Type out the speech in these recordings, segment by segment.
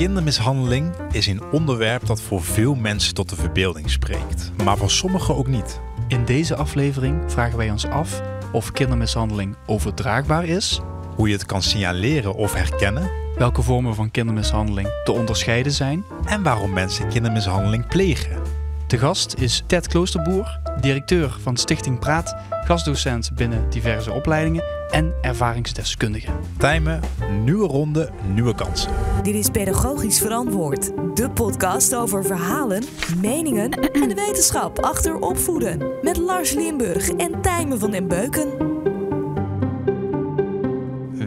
Kindermishandeling is een onderwerp dat voor veel mensen tot de verbeelding spreekt, maar voor sommigen ook niet. In deze aflevering vragen wij ons af of kindermishandeling overdraagbaar is, hoe je het kan signaleren of herkennen, welke vormen van kindermishandeling te onderscheiden zijn en waarom mensen kindermishandeling plegen. De gast is Ted Kloosterboer, directeur van Stichting Praat, gastdocent binnen diverse opleidingen en ervaringsdeskundigen. Tijmen, nieuwe ronde, nieuwe kansen. Dit is Pedagogisch Verantwoord, de podcast over verhalen, meningen en de wetenschap achter opvoeden. Met Lars Limburg en Tijmen van den Beuken.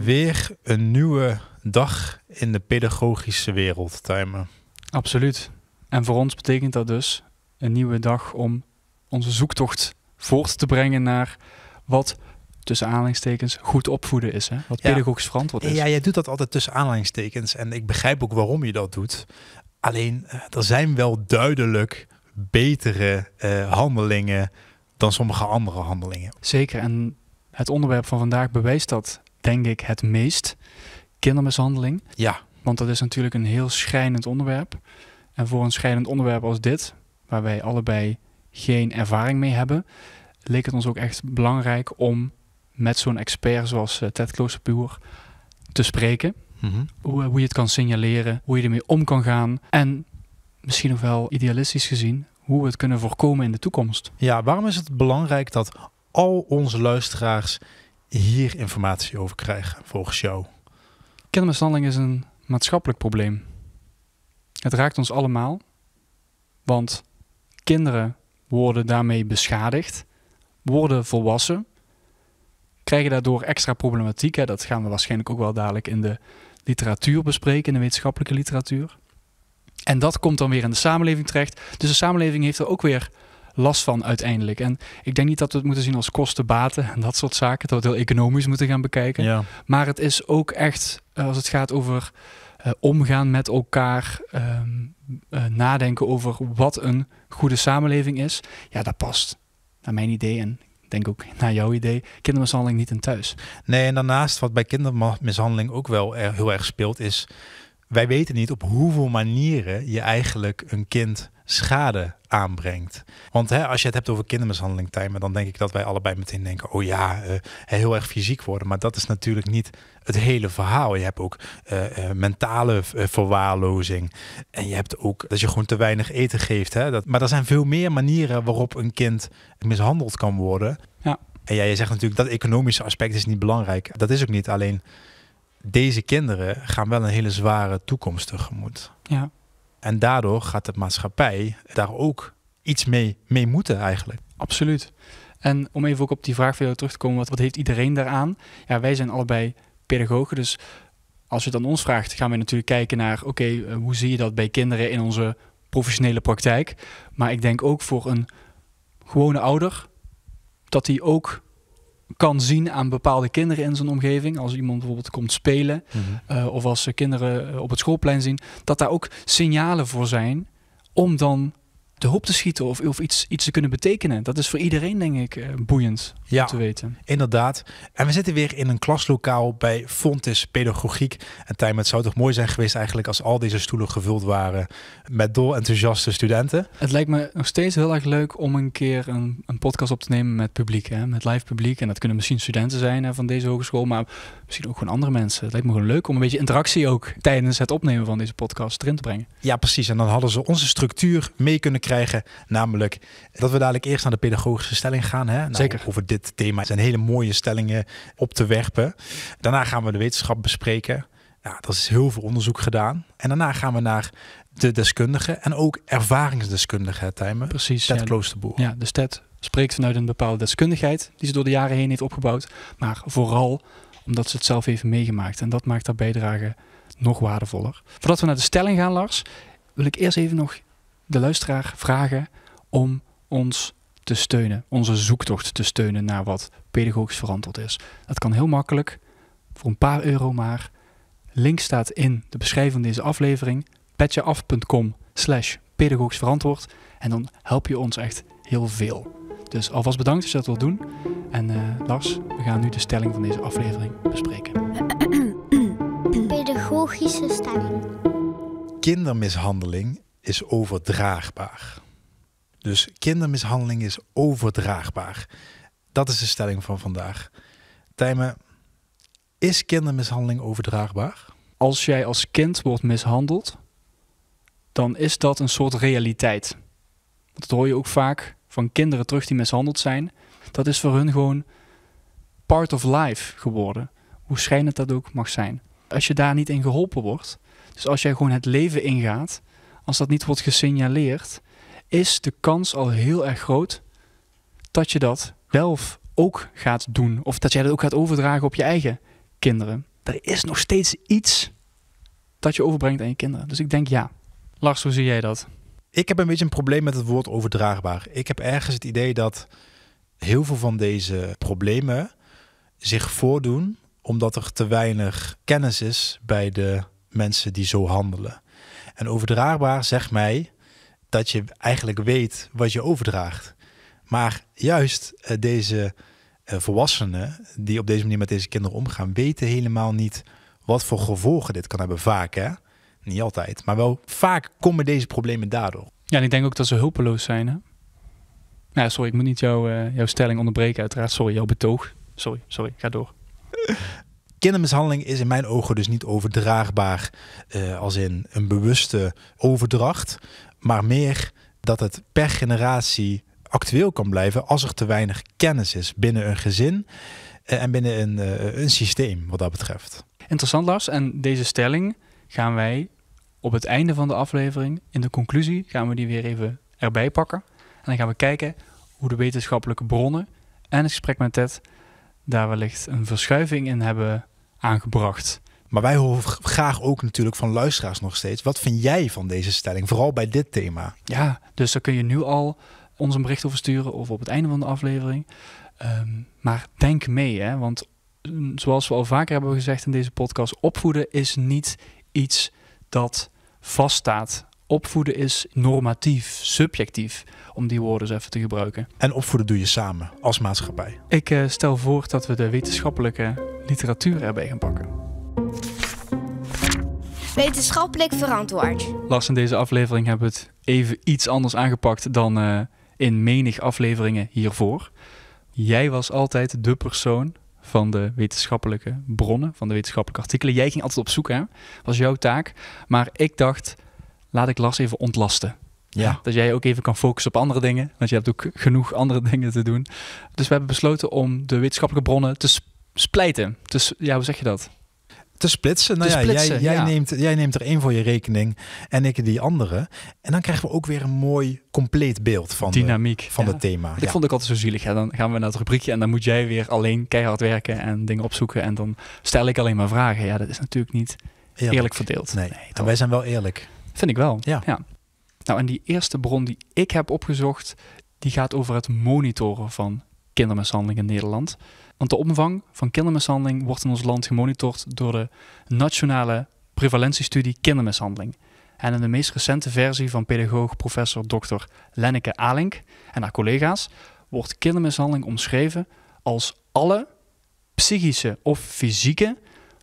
Weer een nieuwe dag in de pedagogische wereld, Tijmen. Absoluut. En voor ons betekent dat dus een nieuwe dag om onze zoektocht voort te brengen naar wat tussen aanhalingstekens goed opvoeden is. Hè? Wat ja. pedagogisch verantwoord is. Ja, jij doet dat altijd tussen aanhalingstekens. En ik begrijp ook waarom je dat doet. Alleen, eh, er zijn wel duidelijk betere eh, handelingen dan sommige andere handelingen. Zeker. En het onderwerp van vandaag bewijst dat, denk ik, het meest. Kindermishandeling. Ja. Want dat is natuurlijk een heel schrijnend onderwerp. En voor een schrijnend onderwerp als dit, waar wij allebei geen ervaring mee hebben, leek het ons ook echt belangrijk om met zo'n expert zoals eh, Ted Kloosterpuur te spreken. Mhm. hoe, eh, hoe je het kan signaleren, hoe je ermee om kan gaan. En misschien nog wel idealistisch gezien, hoe we het kunnen voorkomen in de toekomst. Ja, waarom is het belangrijk dat al onze luisteraars hier informatie over krijgen, volgens jou? Kindermishandeling is een maatschappelijk probleem. Het raakt ons allemaal, want kinderen worden daarmee beschadigd, worden volwassen krijgen daardoor extra problematiek. Hè. Dat gaan we waarschijnlijk ook wel dadelijk in de literatuur bespreken, de wetenschappelijke literatuur. En dat komt dan weer in de samenleving terecht. Dus de samenleving heeft er ook weer last van uiteindelijk. En ik denk niet dat we het moeten zien als kosten-baten en dat soort zaken. Dat we het heel economisch moeten gaan bekijken. Ja. Maar het is ook echt, eh, als het gaat over eh, omgaan met elkaar, ehm, eh, nadenken over wat een goede samenleving is. Ja, dat past naar mijn idee denk ook naar jouw idee, kindermishandeling niet in thuis. Nee, en daarnaast wat bij kindermishandeling ook wel heel erg speelt is wij weten niet op hoeveel manieren je eigenlijk een kind schade aanbrengt. Want hè, als je het hebt over kindermishandeling, Tijmen, dan denk ik dat wij allebei meteen denken: oh ja, eh, heel erg fysiek worden. Maar dat is natuurlijk niet het hele verhaal. Je hebt ook eh, eh, mentale verwaarlozing. En je hebt ook dat je gewoon te weinig eten geeft. Hè? maar er zijn veel meer manieren waarop een kind mishandeld kan worden. Ja. En ja, je zegt natuurlijk dat economische aspect is niet belangrijk. Dat is ook niet alleen deze kinderen gaan wel een hele zware toekomst tegemoet. Ja. En daardoor gaat de maatschappij daar ook iets mee, mee moeten eigenlijk. Absoluut. En om even ook op die vraag van terug te komen, wat, wat heeft iedereen daaraan? Ja, wij zijn allebei pedagogen, dus als je het aan ons vraagt, gaan we natuurlijk kijken naar, oké, eh, hoe zie je dat bij kinderen in onze professionele praktijk? Maar ik denk ook voor een gewone ouder, dat die ook kan zien aan bepaalde kinderen in zijn omgeving. Als iemand bijvoorbeeld komt spelen mhm. eh, of als ze kinderen eh, op het schoolplein zien, dat daar ook signalen voor zijn om dan te hoop te schieten of, of iets, iets te kunnen betekenen. Dat is voor iedereen, denk ik, eh, boeiend ja, om te weten. Inderdaad. En we zitten weer in een klaslokaal bij Fontes Pedagogiek. En Tijm, het zou toch mooi zijn geweest eigenlijk als al deze stoelen gevuld waren met dol enthousiaste studenten. Het lijkt me nog steeds heel erg leuk om een keer een, een podcast op te nemen met publiek, hè? met live publiek. En dat kunnen misschien studenten zijn hè, van deze hogeschool, maar misschien ook gewoon andere mensen. Het lijkt me gewoon leuk om een beetje interactie ook tijdens het opnemen van deze podcast erin te brengen. Ja, precies. En dan hadden ze onze structuur mee kunnen krijgen Namelijk dat we dadelijk eerst naar de pedagogische stelling gaan. Hè? Nou, Zeker. Over dit thema zijn hele mooie stellingen op te werpen. Daarna gaan we de wetenschap bespreken. Ja, dat is heel veel onderzoek gedaan. En daarna gaan we naar de deskundigen en ook ervaringsdeskundigen, Tijmen. Precies. Ted Kloosterboer. Ja, dus Ted spreekt vanuit een bepaalde deskundigheid die ze door de jaren heen heeft opgebouwd. Maar vooral omdat ze het zelf heeft meegemaakt. En dat maakt haar bijdrage nog waardevoller. Voordat we naar de stelling gaan, Lars, wil ik eerst even nog de luisteraar vragen om ons te steunen, onze zoektocht te steunen naar wat pedagogisch verantwoord is. Dat kan heel makkelijk, voor een paar euro maar. Link staat in de beschrijving van deze aflevering, petjeaf.com slash pedagogisch verantwoord. En dan help je ons echt heel veel. Dus alvast bedankt als je dat wilt doen. En eh, Lars, we gaan nu de stelling van deze aflevering bespreken. Pedagogische stelling. Kindermishandeling is overdraagbaar. Dus kindermishandeling is overdraagbaar. Dat is de stelling van vandaag. Tijmen, is kindermishandeling overdraagbaar? Als jij als kind wordt mishandeld, dan is dat een soort realiteit. Dat hoor je ook vaak van kinderen terug die mishandeld zijn. Dat is voor hun gewoon part of life geworden. Hoe schijnend dat ook mag zijn. Als je daar niet in geholpen wordt, dus als jij gewoon het leven ingaat als dat niet wordt gesignaleerd, is de kans al heel erg groot dat je dat zelf ook gaat doen. Of dat jij dat ook gaat overdragen op je eigen kinderen. Er is nog steeds iets dat je overbrengt aan je kinderen. Dus ik denk ja. Lars, hoe zie jij dat? Ik heb een beetje een probleem met het woord overdraagbaar. Ik heb ergens het idee dat heel veel van deze problemen zich voordoen omdat er te weinig kennis is bij de mensen die zo handelen. En overdraagbaar zegt mij dat je eigenlijk weet wat je overdraagt. Maar juist eh, deze eh, volwassenen die op deze manier met deze kinderen omgaan, weten helemaal niet wat voor gevolgen dit kan hebben. Vaak, hè? Niet altijd, maar wel vaak komen deze problemen daardoor. Ja, en ik denk ook dat ze hulpeloos zijn. Hè? Nou, sorry, ik moet niet eh, jouw stelling onderbreken, uiteraard. Sorry, jouw betoog. Sorry, sorry, ga door. kindermishandeling is in mijn ogen dus niet overdraagbaar eh, als in een bewuste overdracht, maar meer dat het per generatie actueel kan blijven als er te weinig kennis is binnen een gezin eh, en binnen een, eh, een systeem wat dat betreft. Interessant Lars, en deze stelling gaan wij op het einde van de aflevering, in de conclusie, gaan we die weer even erbij pakken. En dan gaan we kijken hoe de wetenschappelijke bronnen en het gesprek met Ted daar wellicht een verschuiving in hebben aangebracht. Maar wij horen graag ook natuurlijk van luisteraars nog steeds. Wat vind jij van deze stelling? Vooral bij dit thema. Ja, dus daar kun je nu al ons een bericht over sturen of op het einde van de aflevering. Ehm, maar denk mee, hè? want mm, zoals we al vaker hebben gezegd in deze podcast, opvoeden is niet iets dat vaststaat opvoeden is normatief, subjectief, om die woorden eens even te gebruiken. En opvoeden doe je samen, als maatschappij. Ik eh, stel voor dat we de wetenschappelijke literatuur erbij gaan pakken. Wetenschappelijk verantwoord. Lars, in deze aflevering hebben we het even iets anders aangepakt dan eh, in menig afleveringen hiervoor. Jij was altijd de persoon van de wetenschappelijke bronnen, van de wetenschappelijke artikelen. Jij ging altijd op zoek, hè? was jouw taak. Maar ik dacht, laat ik Lars even ontlasten. Ja. Dat jij ook even kan focussen op andere dingen. Want je hebt ook genoeg andere dingen te doen. Dus we hebben besloten om de wetenschappelijke bronnen te splijten. Te, ja, hoe zeg je dat? Te splitsen. Nou ja, jij, jij Neemt, jij neemt er één voor je rekening en ik die andere. En dan krijgen we ook weer een mooi compleet beeld van Dynamiek, van het thema. Ik vond ik altijd zo zielig. Dan gaan we naar het rubriekje en dan moet jij weer alleen keihard werken en dingen opzoeken. En dan stel ik alleen maar vragen. Ja, dat is natuurlijk niet eerlijk, verdeeld. Nee, dan wij zijn wel eerlijk. Vind ik wel. Ja. ja. Nou, en die eerste bron die ik heb opgezocht, die gaat over het monitoren van kindermishandeling in Nederland. Want de omvang van kindermishandeling wordt in ons land gemonitord door de Nationale Prevalentiestudie Kindermishandeling. En in de meest recente versie van pedagoog professor Dr. Lenneke Alink en haar collega's wordt kindermishandeling omschreven als alle psychische of fysieke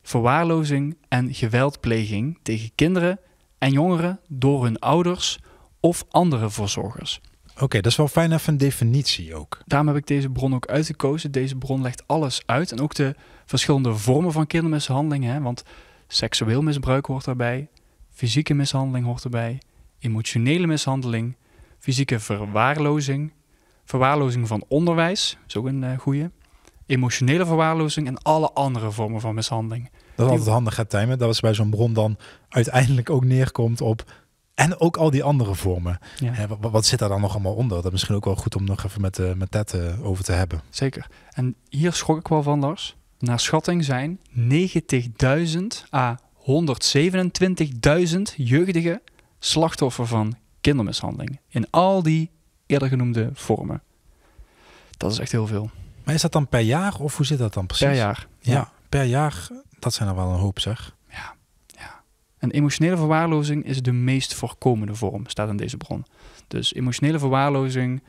verwaarlozing en geweldpleging tegen kinderen, en jongeren door hun ouders of andere verzorgers. Oké, dat is wel fijn even een definitie ook. Daarom heb ik deze bron ook uitgekozen. Deze bron legt alles uit en ook de verschillende vormen van kindermishandeling. Hè? Want seksueel misbruik hoort daarbij, fysieke mishandeling hoort erbij, emotionele mishandeling, fysieke verwaarlozing, verwaarlozing van onderwijs, is ook een uh, eh, goede, emotionele verwaarlozing en alle andere vormen van mishandeling. Dat is altijd handig gaat timen. Dat was bij zo'n bron dan uiteindelijk ook neerkomt op. En ook al die andere vormen. wat, zit daar dan nog allemaal onder? Dat is misschien ook wel goed om nog even met, uh, met Ted eh, over te hebben. Zeker. En hier schrok ik wel van, Lars. Naar schatting zijn 90.000 à 127.000 jeugdigen slachtoffer van kindermishandeling. In al die eerder genoemde vormen. Dat is echt heel veel. Maar is dat dan per jaar of hoe zit dat dan precies? Per jaar. ja. per jaar dat zijn er wel een hoop, zeg. Ja, ja. En emotionele verwaarlozing is de meest voorkomende vorm, staat in deze bron. Dus emotionele verwaarlozing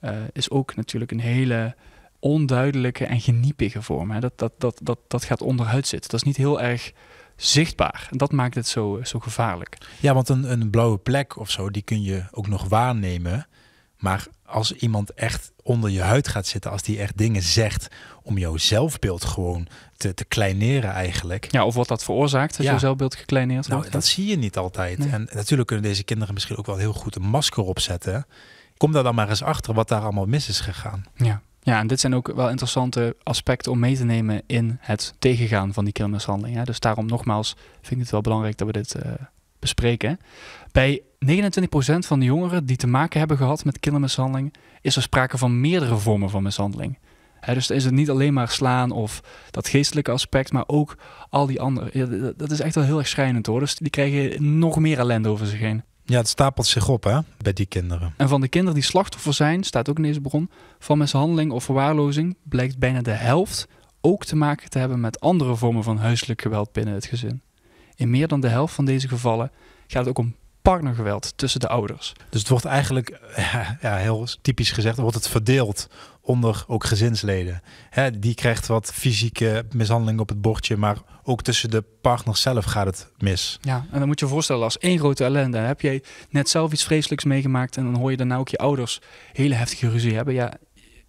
eh, is ook natuurlijk een hele onduidelijke en geniepige vorm. Hè. Dat, dat, dat, dat, dat gaat onderhuid zitten. Dat is niet heel erg zichtbaar. En dat maakt het zo, zo gevaarlijk. Ja, want een, een blauwe plek of zo, die kun je ook nog waarnemen. Maar als iemand echt onder je huid gaat zitten als die echt dingen zegt om jouw zelfbeeld gewoon te, te kleineren eigenlijk. Ja, of wat dat veroorzaakt als jouw zelfbeeld gekleineerd nou, wordt. Nou, dat zie je niet altijd. En natuurlijk kunnen deze kinderen misschien ook wel heel goed een masker opzetten. Kom daar dan maar eens achter wat daar allemaal mis is gegaan. Ja. Ja, en dit zijn ook wel interessante aspecten om mee te nemen in het tegengaan van die kindermishandeling. Hè? Dus daarom nogmaals vind ik het wel belangrijk dat we dit eh, bespreken. Bij 29% van de jongeren die te maken hebben gehad met kindermishandeling is er sprake van meerdere vormen van mishandeling. He, dus is het niet alleen maar slaan of dat geestelijke aspect, maar ook al die andere. dat is echt wel heel erg schrijnend hoor. Dus die krijgen nog meer ellende over zich heen. Ja, het stapelt zich op hè, bij die kinderen. En van de kinderen die slachtoffer zijn, staat ook in deze bron, van mishandeling of verwaarlozing, blijkt bijna de helft ook te maken te hebben met andere vormen van huiselijk geweld binnen het gezin. In meer dan de helft van deze gevallen gaat het ook om partnergeweld tussen de ouders. Dus het wordt eigenlijk, ja, heel typisch gezegd, wordt het verdeeld onder ook gezinsleden. Hè, die krijgt wat fysieke mishandeling op het bordje, maar ook tussen de partners zelf gaat het mis. Ja, en dan moet je je voorstellen, als één grote ellende, heb jij net zelf iets vreselijks meegemaakt en dan hoor je daarna ook je ouders hele heftige ruzie hebben. Ja,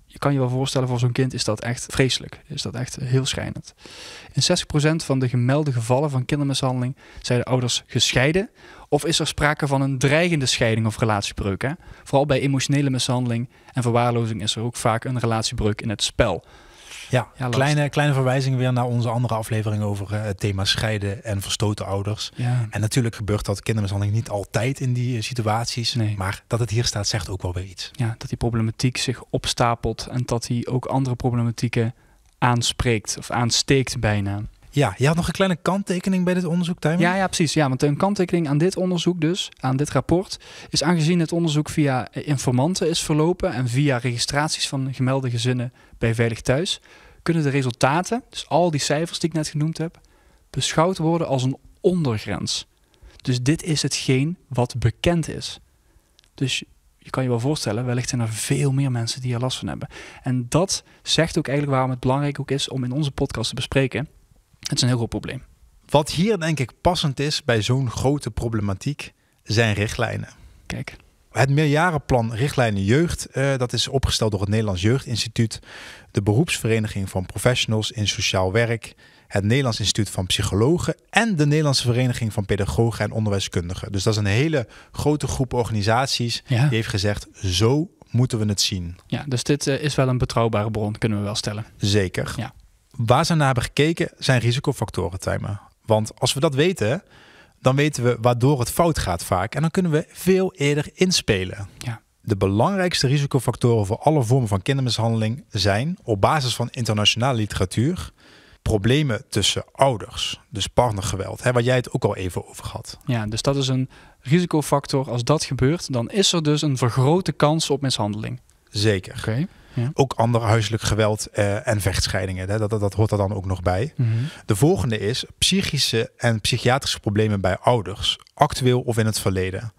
je kan je wel voorstellen, voor zo'n kind is dat echt vreselijk. Is dat echt heel schrijnend. In 60% van de gemelde gevallen van kindermishandeling zijn de ouders gescheiden. Of is er sprake van een dreigende scheiding of relatiebreuk. Hè? Vooral bij emotionele mishandeling en verwaarlozing is er ook vaak een relatiebreuk in het spel. Ja, kleine, kleine verwijzing weer naar onze andere aflevering over eh, het thema scheiden en verstoten ouders. Ja. En natuurlijk gebeurt dat kindermishandeling niet altijd in die eh, situaties. Nee. Maar dat het hier staat zegt ook wel weer iets. Ja, dat die problematiek zich opstapelt en dat hij ook andere problematieken aanspreekt of aansteekt bijna. Ja, je had nog een kleine kanttekening bij dit onderzoek, Tim. Ja, ja, precies. Ja, want een kanttekening aan dit onderzoek dus, aan dit rapport, is aangezien het onderzoek via informanten is verlopen en via registraties van gemelde gezinnen bij Veilig Thuis, kunnen de resultaten, dus al die cijfers die ik net genoemd heb, beschouwd worden als een ondergrens. Dus dit is hetgeen wat bekend is. Dus je kan je wel voorstellen, wellicht zijn er veel meer mensen die er last van hebben. En dat zegt ook eigenlijk waarom het belangrijk ook is om in onze podcast te bespreken het is een heel groot probleem. Wat hier denk ik passend is bij zo'n grote problematiek zijn richtlijnen. Kijk. Het meerjarenplan Richtlijnen Jeugd, eh, dat is opgesteld door het Nederlands Jeugdinstituut, de beroepsvereniging van professionals in sociaal werk, het Nederlands Instituut van Psychologen en de Nederlandse Vereniging van Pedagogen en Onderwijskundigen. Dus dat is een hele grote groep organisaties die heeft gezegd, zo moeten we het zien. Ja, dus dit eh, is wel een betrouwbare bron, kunnen we wel stellen. Zeker. Ja waar ze naar hebben gekeken zijn risicofactoren timer. Want als we dat weten, dan weten we waardoor het fout gaat vaak. En dan kunnen we veel eerder inspelen. Ja. De belangrijkste risicofactoren voor alle vormen van kindermishandeling zijn, op basis van internationale literatuur, problemen tussen ouders, dus partnergeweld, hè, waar jij het ook al even over had. Ja, dus dat is een risicofactor. Als dat gebeurt, dan is er dus een vergrote kans op mishandeling. Zeker. Oké. Ook ander huiselijk geweld eh, en vechtscheidingen. Hè? Dat, dat, hoort er dan ook nog bij. Mhm. De volgende is psychische en psychiatrische problemen bij ouders, actueel of in het verleden.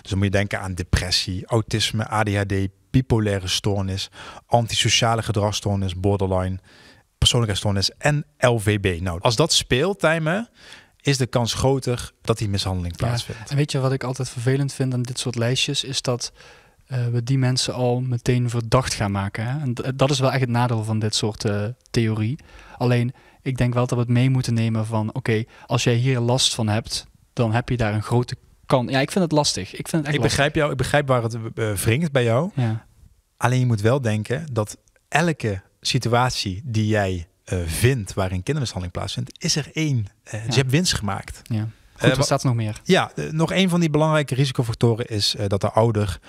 Dus dan moet je denken aan depressie, autisme, ADHD, bipolaire stoornis, antisociale gedragsstoornis, borderline, stoornis en LVB. Nou, als dat speelt, Tijmen, is de kans groter dat die mishandeling plaatsvindt. Ja, en weet je wat ik altijd vervelend vind aan dit soort lijstjes, is dat uh, we die mensen al meteen verdacht gaan maken. Hè? En dat is wel echt het nadeel van dit soort eh, theorie. Alleen, ik denk wel dat we het mee moeten nemen van... oké, als jij hier last van hebt, dan heb je daar een grote kan. Ja, ik vind het lastig. Ik, vind het ik begrijp jou, ik begrijp waar het uh, wringt bij jou. Ja. Alleen je moet wel denken dat elke situatie die jij vindt waarin kindermishandeling plaatsvindt, is er één. Dus je hebt winst gemaakt. Ja. Goed, wat staat nog meer? Ja, nog een van die belangrijke risicofactoren is dat de ouder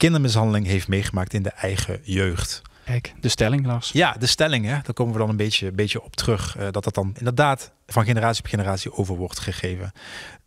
kindermishandeling heeft meegemaakt in de eigen jeugd. Kijk, de stelling, Lars. Ja, de stelling, hè? daar komen we dan een beetje, beetje op terug. Eh, dat dat dan inderdaad van generatie op generatie over wordt gegeven.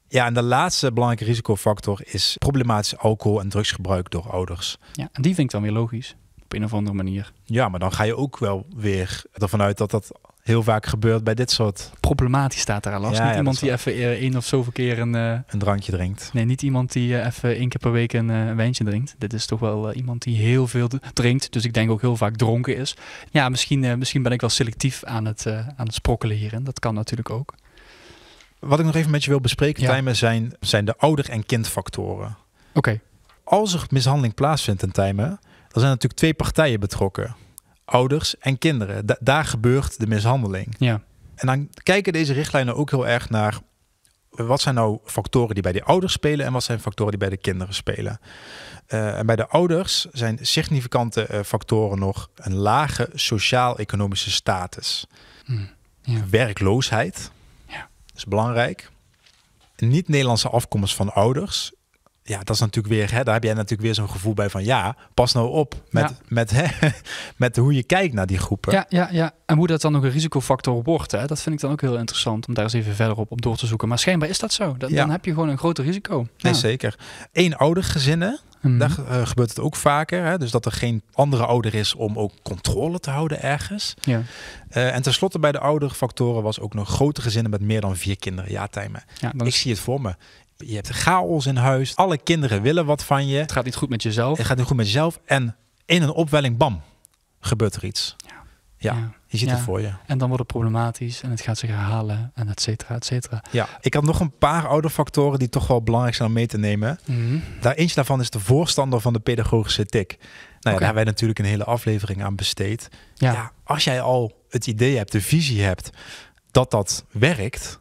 Ja, en de laatste belangrijke risicofactor is problematisch alcohol- en drugsgebruik door ouders. Ja, en die vind ik dan weer logisch op een of andere manier. Ja, maar dan ga je ook wel weer ervan uit dat dat heel vaak gebeurt bij dit soort. Problematisch staat daar al last Ja, niet iemand die even eh, één of zoveel keer een. Eh, een drankje drinkt. Nee, niet iemand die eh, even één keer per week een, uh, wijntje drinkt. Dit is toch wel iemand die heel veel drinkt. Dus ik denk ook heel vaak dronken is. Ja, misschien, misschien ben ik wel selectief aan het, aan het sprokkelen hierin. Dat kan natuurlijk ook. Wat ik nog even met je wil bespreken, Tijmen, zijn, zijn de ouder- en kindfactoren. Oké. Als er mishandeling plaatsvindt in Tijmen, er zijn natuurlijk twee partijen betrokken. Ouders en kinderen. daar gebeurt de mishandeling. Ja. En dan kijken deze richtlijnen ook heel erg naar wat zijn nou factoren die bij die ouders spelen en wat zijn factoren die bij de kinderen spelen. Eh, en bij de ouders zijn significante eh, factoren nog een lage sociaal-economische status. Hmm, Werkloosheid ja. is belangrijk. Niet-Nederlandse afkomst van ouders ja, dat is natuurlijk weer, hè, daar heb jij natuurlijk weer zo'n gevoel bij van ja, pas nou op met, met, hè, met hoe je kijkt naar die groepen. Ja, ja, ja. En hoe dat dan ook een risicofactor wordt, hè, dat vind ik dan ook heel interessant om daar eens even verder op, op door te zoeken. Maar schijnbaar is dat zo. Dan, dan heb je gewoon een groter risico. Nee, zeker. Eén ouder gezinnen, mhm. Daar eh, gebeurt het ook vaker. Hè? Dus dat er geen andere ouder is om ook controle te houden ergens. Ja. Eh, en tenslotte bij de ouderfactoren factoren was ook nog grote gezinnen met meer dan vier kinderen. Ja, Tijmen. ik zie het voor me je hebt chaos in huis. Alle kinderen willen wat van je. Het gaat niet goed met jezelf. Het gaat niet goed met jezelf. En in een opwelling, bam, gebeurt er iets. Ja, ja, je ziet het voor je. En dan wordt het problematisch en het gaat zich herhalen en et cetera, et cetera. Ja, ik had nog een paar oude factoren die toch wel belangrijk zijn om mee te nemen. Mm eentje daarvan is de voorstander van de pedagogische tik. Nou ja, daar hebben wij natuurlijk een hele aflevering aan besteed. Ja. ja. Als jij al het idee hebt, de visie hebt dat dat werkt,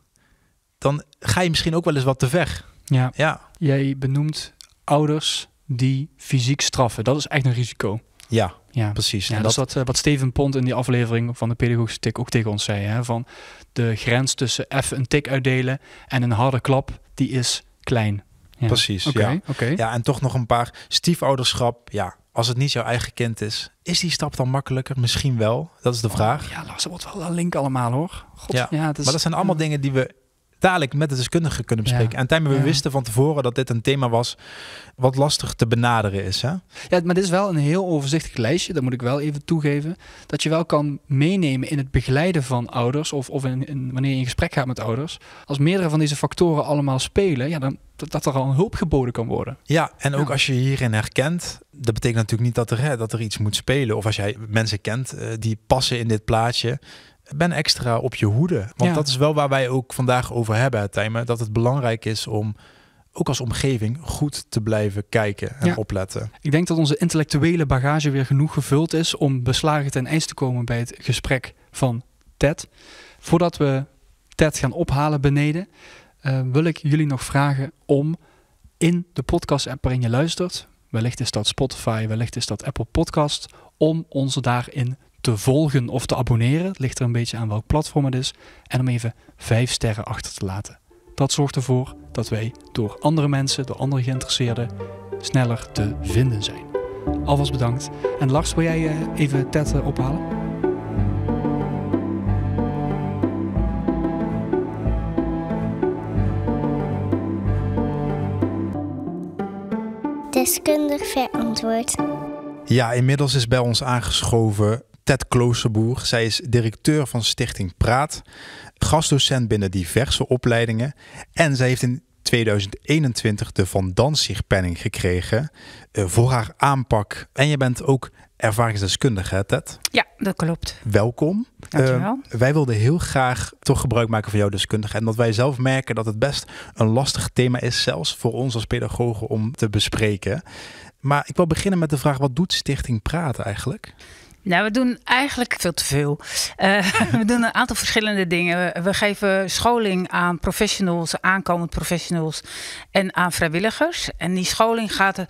dan ga je misschien ook wel eens wat te ver. Ja. ja. Jij benoemt ouders die fysiek straffen. Dat is echt een risico. Ja, ja. precies. Ja, en dus dat, is eh, wat Steven Pond in die aflevering van de pedagogische tik ook tegen ons zei. Hè? Van de grens tussen even een tik uitdelen en een harde klap, die is klein. Ja. Precies, ja. ja. En toch nog een paar stiefouderschap. Ja, als het niet jouw eigen kind is, is die stap dan makkelijker? Misschien wel. Dat is de oh, vraag. ja, Laat wordt wel een link allemaal hoor. God, ja. ja het is, maar dat zijn allemaal dingen die we dadelijk met de deskundige kunnen bespreken. En tijdens we wisten van tevoren dat dit een thema was wat lastig te benaderen is. Hè? Ja, maar dit is wel een heel overzichtelijk lijstje, dat moet ik wel even toegeven. Dat je wel kan meenemen in het begeleiden van ouders of, of in, wanneer je in gesprek gaat met ouders. Als meerdere van deze factoren allemaal spelen, ja, dan, dat er al een hulp geboden kan worden. Ja, en ook als je hierin herkent, dat betekent natuurlijk niet dat er, dat er iets moet spelen. Of als jij mensen kent eh, die passen in dit plaatje, ben extra op je hoede. Want dat is wel waar wij ook vandaag over hebben, Tijmen. Dat het belangrijk is om ook als omgeving goed te blijven kijken en opletten. Ik denk dat onze intellectuele bagage weer genoeg gevuld is om beslagen ten eis te komen bij het gesprek van Ted. Voordat we Ted gaan ophalen beneden, eh, wil ik jullie nog vragen om in de podcast-app waarin je luistert, wellicht is dat Spotify, wellicht is dat Apple Podcast, om ons daarin te volgen of te abonneren. Het ligt er een beetje aan welk platform het is. En om even 5 sterren achter te laten. Dat zorgt ervoor dat wij door andere mensen, door andere geïnteresseerden, sneller te vinden zijn. Alvast bedankt. En Lars, wil jij eh, even Ted ophalen? Deskundig verantwoord. Ja, inmiddels is bij ons aangeschoven Ted Kloosterboer. Zij is directeur van Stichting Praat, gastdocent binnen diverse opleidingen. En zij heeft in 2021 de Van Danzig-penning gekregen eh, voor haar aanpak. En je bent ook ervaringsdeskundige, hè Ted? Ja, dat klopt. Welkom. Dankjewel. Eh, wij wilden heel graag toch gebruik maken van jouw deskundige. En dat wij zelf merken dat het best een lastig thema is, zelfs voor ons als pedagogen om te bespreken. Maar ik wil beginnen met de vraag, wat doet Stichting Praat eigenlijk? Nou, we doen eigenlijk veel te veel. Eh, we doen een aantal verschillende dingen. We geven scholing aan professionals, aankomend professionals en aan vrijwilligers. En die scholing gaat,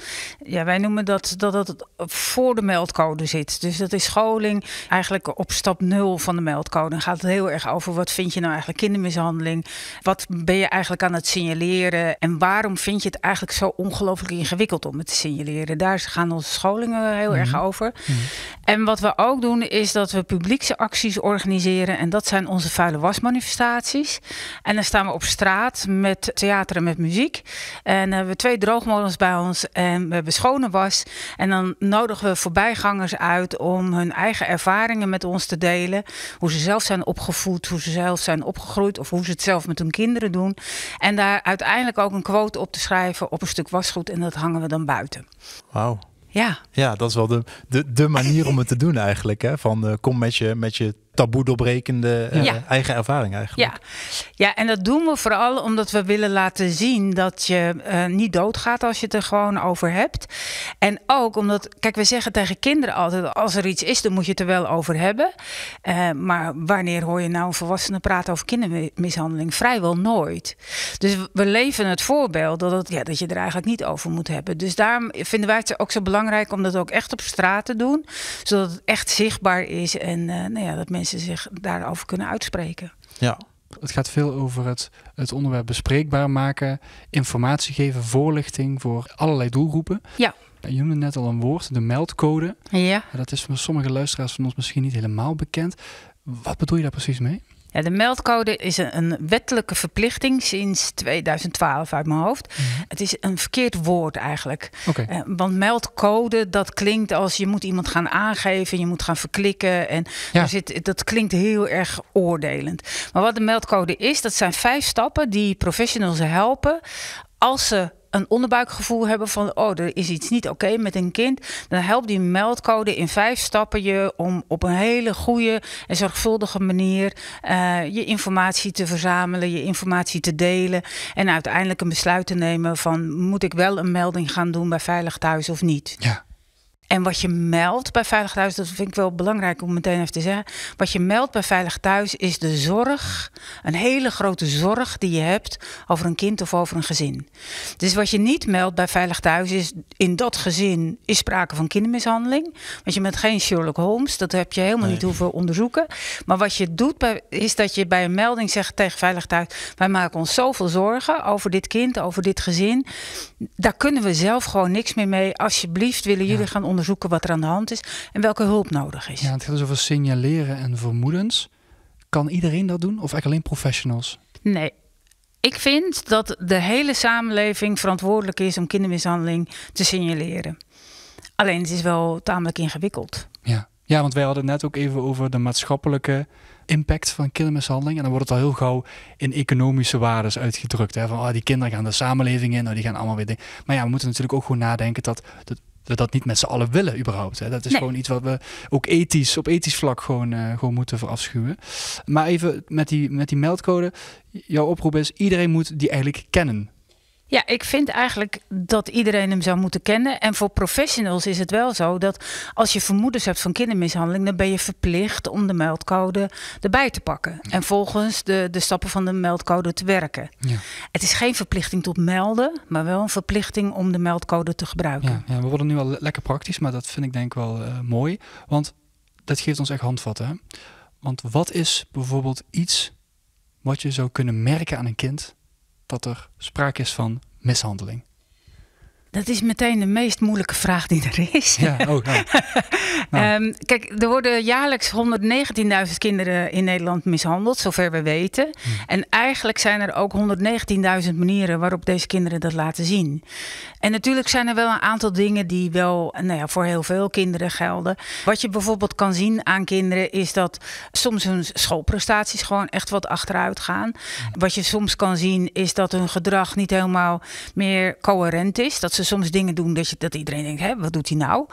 ja, wij noemen dat dat het voor de meldcode zit. Dus dat is scholing eigenlijk op stap nul van de meldcode. Dan gaat het heel erg over wat vind je nou eigenlijk kindermishandeling? Wat ben je eigenlijk aan het signaleren? En waarom vind je het eigenlijk zo ongelooflijk ingewikkeld om het te signaleren? Daar gaan onze scholingen heel mhm. erg over. Mhm. En wat we ook doen is dat we publiekse acties organiseren. En dat zijn onze vuile wasmanifestaties. En dan staan we op straat met theater en met muziek. En we hebben twee droogmolens bij ons en we hebben schone was. En dan nodigen we voorbijgangers uit om hun eigen ervaringen met ons te delen. Hoe ze zelf zijn opgevoed, hoe ze zelf zijn opgegroeid of hoe ze het zelf met hun kinderen doen. En daar uiteindelijk ook een quote op te schrijven op een stuk wasgoed. En dat hangen we dan buiten. Wauw. Ja. ja, dat is wel de, de, de manier om het te doen eigenlijk. Hè? Van uh, kom met je, met je taboe doorbrekende eh, eigen ervaring eigenlijk. Ja. ja, en dat doen we vooral omdat we willen laten zien dat je eh, niet doodgaat als je het er gewoon over hebt. En ook omdat, kijk, we zeggen tegen kinderen altijd: als er iets is, dan moet je het er wel over hebben. Eh, maar wanneer hoor je nou een volwassene praten over kindermishandeling? Vrijwel nooit. Dus we leven het voorbeeld dat, het, ja, dat je er eigenlijk niet over moet hebben. Dus daarom vinden wij het ook zo belangrijk om dat ook echt op straat te doen, zodat het echt zichtbaar is en nou ja, dat mensen mensen zich daarover kunnen uitspreken. Ja. Het gaat veel over het, het onderwerp bespreekbaar maken, informatie geven, voorlichting voor allerlei doelgroepen. Ja. Nou, je noemde net al een woord, de meldcode. Ja. Dat is voor sommige luisteraars van ons misschien niet helemaal bekend. Wat bedoel je daar precies mee? Ja, de meldcode is een, wettelijke verplichting sinds 2012 uit mijn hoofd. Mhm. Het is een verkeerd woord eigenlijk. Eh, want meldcode, dat klinkt als je moet iemand gaan aangeven, je moet gaan verklikken. En zit, dat klinkt heel erg oordelend. Maar wat de meldcode is, dat zijn vijf stappen die professionals helpen als ze een onderbuikgevoel hebben van oh, er is iets niet oké met een kind, dan helpt die meldcode in vijf stappen je om op een hele goede en zorgvuldige manier eh, je informatie te verzamelen, je informatie te delen en uiteindelijk een besluit te nemen van moet ik wel een melding gaan doen bij Veilig Thuis of niet. Ja. En wat je meldt bij Veilig Thuis, dat vind ik wel belangrijk om meteen even te zeggen. Wat je meldt bij Veilig Thuis is de zorg, een hele grote zorg die je hebt over een kind of over een gezin. Dus wat je niet meldt bij Veilig Thuis is in dat gezin is sprake van kindermishandeling. Want je bent geen Sherlock Holmes, dat heb je helemaal niet hoeven onderzoeken. Maar wat je doet bij, is dat je bij een melding zegt tegen Veilig Thuis: Wij maken ons zoveel zorgen over dit kind, over dit gezin daar kunnen we zelf gewoon niks meer mee. Alsjeblieft willen jullie gaan onderzoeken wat er aan de hand is en welke hulp nodig is. Ja, het gaat dus over signaleren en vermoedens. Kan iedereen dat doen of eigenlijk alleen professionals? Nee, ik vind dat de hele samenleving verantwoordelijk is om kindermishandeling te signaleren. Alleen het is wel tamelijk ingewikkeld. Ja, ja want wij hadden net ook even over de maatschappelijke impact van kindermishandeling. En dan wordt het al heel gauw in economische waarden uitgedrukt. Hè? Van oh, die kinderen gaan de samenleving in, oh, die gaan allemaal weer dingen. Maar ja, we moeten natuurlijk ook gewoon nadenken dat, dat we dat niet met z'n allen willen überhaupt. Hè. Dat is gewoon iets wat we ook ethisch, op ethisch vlak gewoon, eh, gewoon moeten verafschuwen. Maar even met die, met die meldcode. Jouw oproep is, iedereen moet die eigenlijk kennen. Ja, ik vind eigenlijk dat iedereen hem zou moeten kennen. En voor professionals is het wel zo dat als je vermoedens hebt van kindermishandeling, dan ben je verplicht om de meldcode erbij te pakken. En volgens de, de stappen van de meldcode te werken. Ja. Het is geen verplichting tot melden, maar wel een verplichting om de meldcode te gebruiken. Ja, we worden nu al lekker praktisch, maar dat vind ik denk wel eh, mooi. Want dat geeft ons echt handvatten. Want wat is bijvoorbeeld iets wat je zou kunnen merken aan een kind dat er sprake is van mishandeling. Dat is meteen de meest moeilijke vraag die er is. Ja, oh, nou. ehm, kijk, er worden jaarlijks 119.000 kinderen in Nederland mishandeld, zover we weten. Hmm. En eigenlijk zijn er ook 119.000 manieren waarop deze kinderen dat laten zien. En natuurlijk zijn er wel een aantal dingen die wel nou ja, voor heel veel kinderen gelden. Wat je bijvoorbeeld kan zien aan kinderen is dat soms hun schoolprestaties gewoon echt wat achteruit gaan. Hmm. Wat je soms kan zien is dat hun gedrag niet helemaal meer coherent is. Dat ze soms dingen doen dat, je, dat iedereen denkt, hè, wat doet hij nou?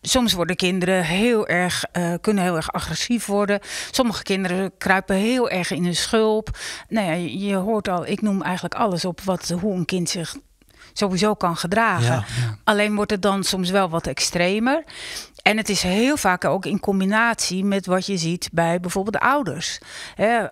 Soms worden kinderen heel erg, eh, kunnen heel erg agressief worden. Sommige kinderen kruipen heel erg in hun schulp. Nou ja, je, hoort al, ik noem eigenlijk alles op wat, hoe een kind zich sowieso kan gedragen. Alleen wordt het dan soms wel wat extremer. En het is heel vaak ook in combinatie met wat je ziet bij bijvoorbeeld ouders.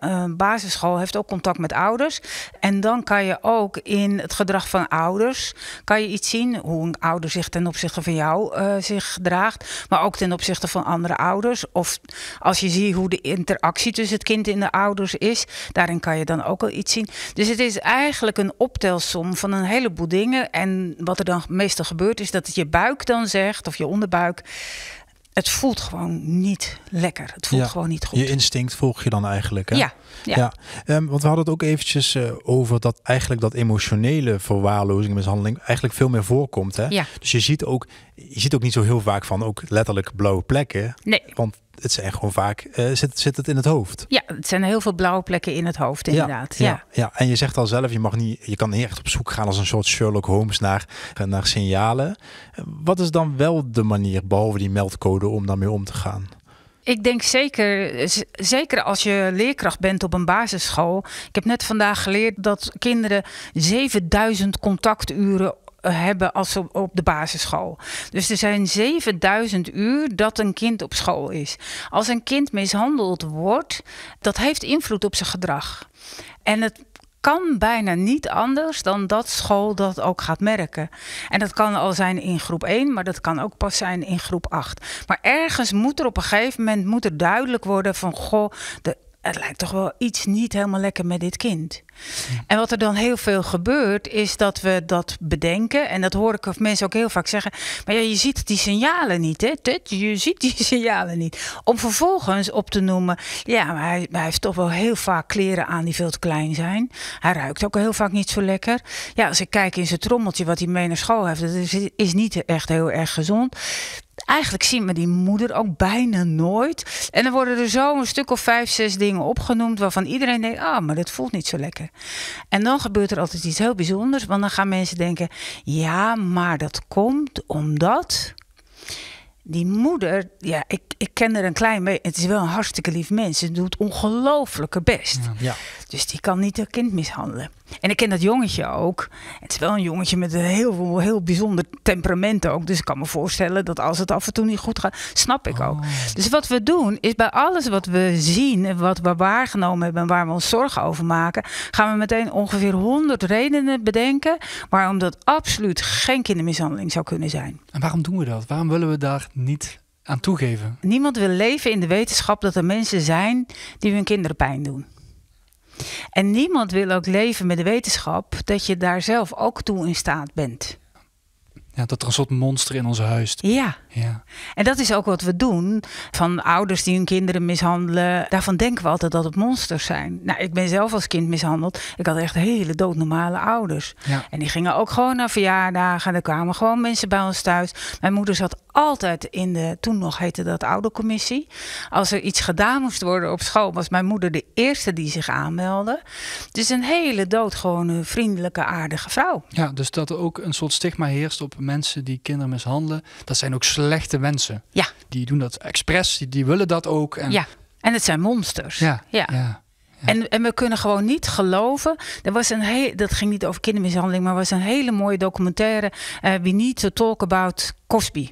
een basisschool heeft ook contact met ouders. En dan kan je ook in het gedrag van ouders kan je iets zien. Hoe een ouder zich ten opzichte van jou uh, zich gedraagt. Maar ook ten opzichte van andere ouders. Of als je ziet hoe de interactie tussen het kind en de ouders is. Daarin kan je dan ook al iets zien. Dus het is eigenlijk een optelsom van een heleboel dingen. En wat er dan meestal gebeurt is dat het je buik dan zegt. Of je onderbuik het voelt gewoon niet lekker. Het voelt gewoon niet goed. Je instinct volg je dan eigenlijk. Hè? Ja. ja. Ehm, want we hadden het ook eventjes eh, over dat eigenlijk dat emotionele verwaarlozing, mishandeling eigenlijk veel meer voorkomt. Hè? Ja. Dus je ziet ook, je ziet ook niet zo heel vaak van ook letterlijk blauwe plekken. Nee het zijn gewoon vaak, eh, zit, zit het in het hoofd. Ja, het zijn heel veel blauwe plekken in het hoofd, inderdaad. Ja, ja, ja. en je zegt al zelf, je, mag niet, je kan niet echt op zoek gaan als een soort Sherlock Holmes naar, eh, naar signalen. Wat is dan wel de manier, behalve die meldcode, om daarmee om te gaan? Ik denk zeker, zeker als je leerkracht bent op een basisschool. Ik heb net vandaag geleerd dat kinderen 7000 contacturen hebben als op de basisschool. Dus er zijn 7000 uur dat een kind op school is. Als een kind mishandeld wordt, dat heeft invloed op zijn gedrag. En het kan bijna niet anders dan dat school dat ook gaat merken. En dat kan al zijn in groep 1, maar dat kan ook pas zijn in groep 8. Maar ergens moet er op een gegeven moment moet er duidelijk worden van goh, het lijkt toch wel iets niet helemaal lekker met dit kind. En wat er dan heel veel gebeurt, is dat we dat bedenken. En dat hoor ik mensen ook heel vaak zeggen. Maar ja, je ziet die signalen niet, hè? je ziet die signalen niet. Om vervolgens op te noemen. Ja, maar hij, hij, heeft toch wel heel vaak kleren aan die veel te klein zijn. Hij ruikt ook heel vaak niet zo lekker. Ja, als ik kijk in zijn trommeltje wat hij mee naar school heeft, dat is, is niet echt heel erg gezond eigenlijk zien we die moeder ook bijna nooit. En dan worden er zo een stuk of vijf, zes dingen opgenoemd waarvan iedereen denkt: ah, maar dat voelt niet zo lekker. En dan gebeurt er altijd iets heel bijzonders, want dan gaan mensen denken: ja, maar dat komt omdat die moeder, ja, ik, ik ken er een klein beetje. Het is wel een hartstikke lief mens. Ze doet ongelooflijke best. Ja, Dus die kan niet haar kind mishandelen. En ik ken dat jongetje ook. Het is wel een jongetje met een heel, veel, heel bijzonder temperament ook. Dus ik kan me voorstellen dat als het af en toe niet goed gaat, snap ik ook. Oh. Dus wat we doen is bij alles wat we zien en wat we waargenomen hebben en waar we ons zorgen over maken, gaan we meteen ongeveer 100 redenen bedenken waarom dat absoluut geen kindermishandeling zou kunnen zijn. En waarom doen we dat? Waarom willen we daar niet aan toegeven. Niemand wil leven in de wetenschap dat er mensen zijn die hun kinderen pijn doen. En niemand wil ook leven met de wetenschap dat je daar zelf ook toe in staat bent. Ja, dat er een soort monster in ons huist. Ja, ja. En dat is ook wat we doen. Van ouders die hun kinderen mishandelen. Daarvan denken we altijd dat het monsters zijn. Nou, ik ben zelf als kind mishandeld. Ik had echt hele doodnormale ouders. En die gingen ook gewoon naar verjaardagen. Er kwamen gewoon mensen bij ons thuis. Mijn moeder zat altijd in de, toen nog heette dat oudercommissie. Als er iets gedaan moest worden op school, was mijn moeder de eerste die zich aanmeldde. Dus een hele doodgewone, vriendelijke, aardige vrouw. Ja, dus dat er ook een soort stigma heerst op mensen die kinderen mishandelen. Dat zijn ook slechte slechte mensen. Ja. Die doen dat expres, die, die willen dat ook. En... Ja, en het zijn monsters. ja. ja. En, en, we kunnen gewoon niet geloven. Er was een heel, dat ging niet over kindermishandeling, maar was een hele mooie documentaire. Uh, We Need to Talk About Cosby.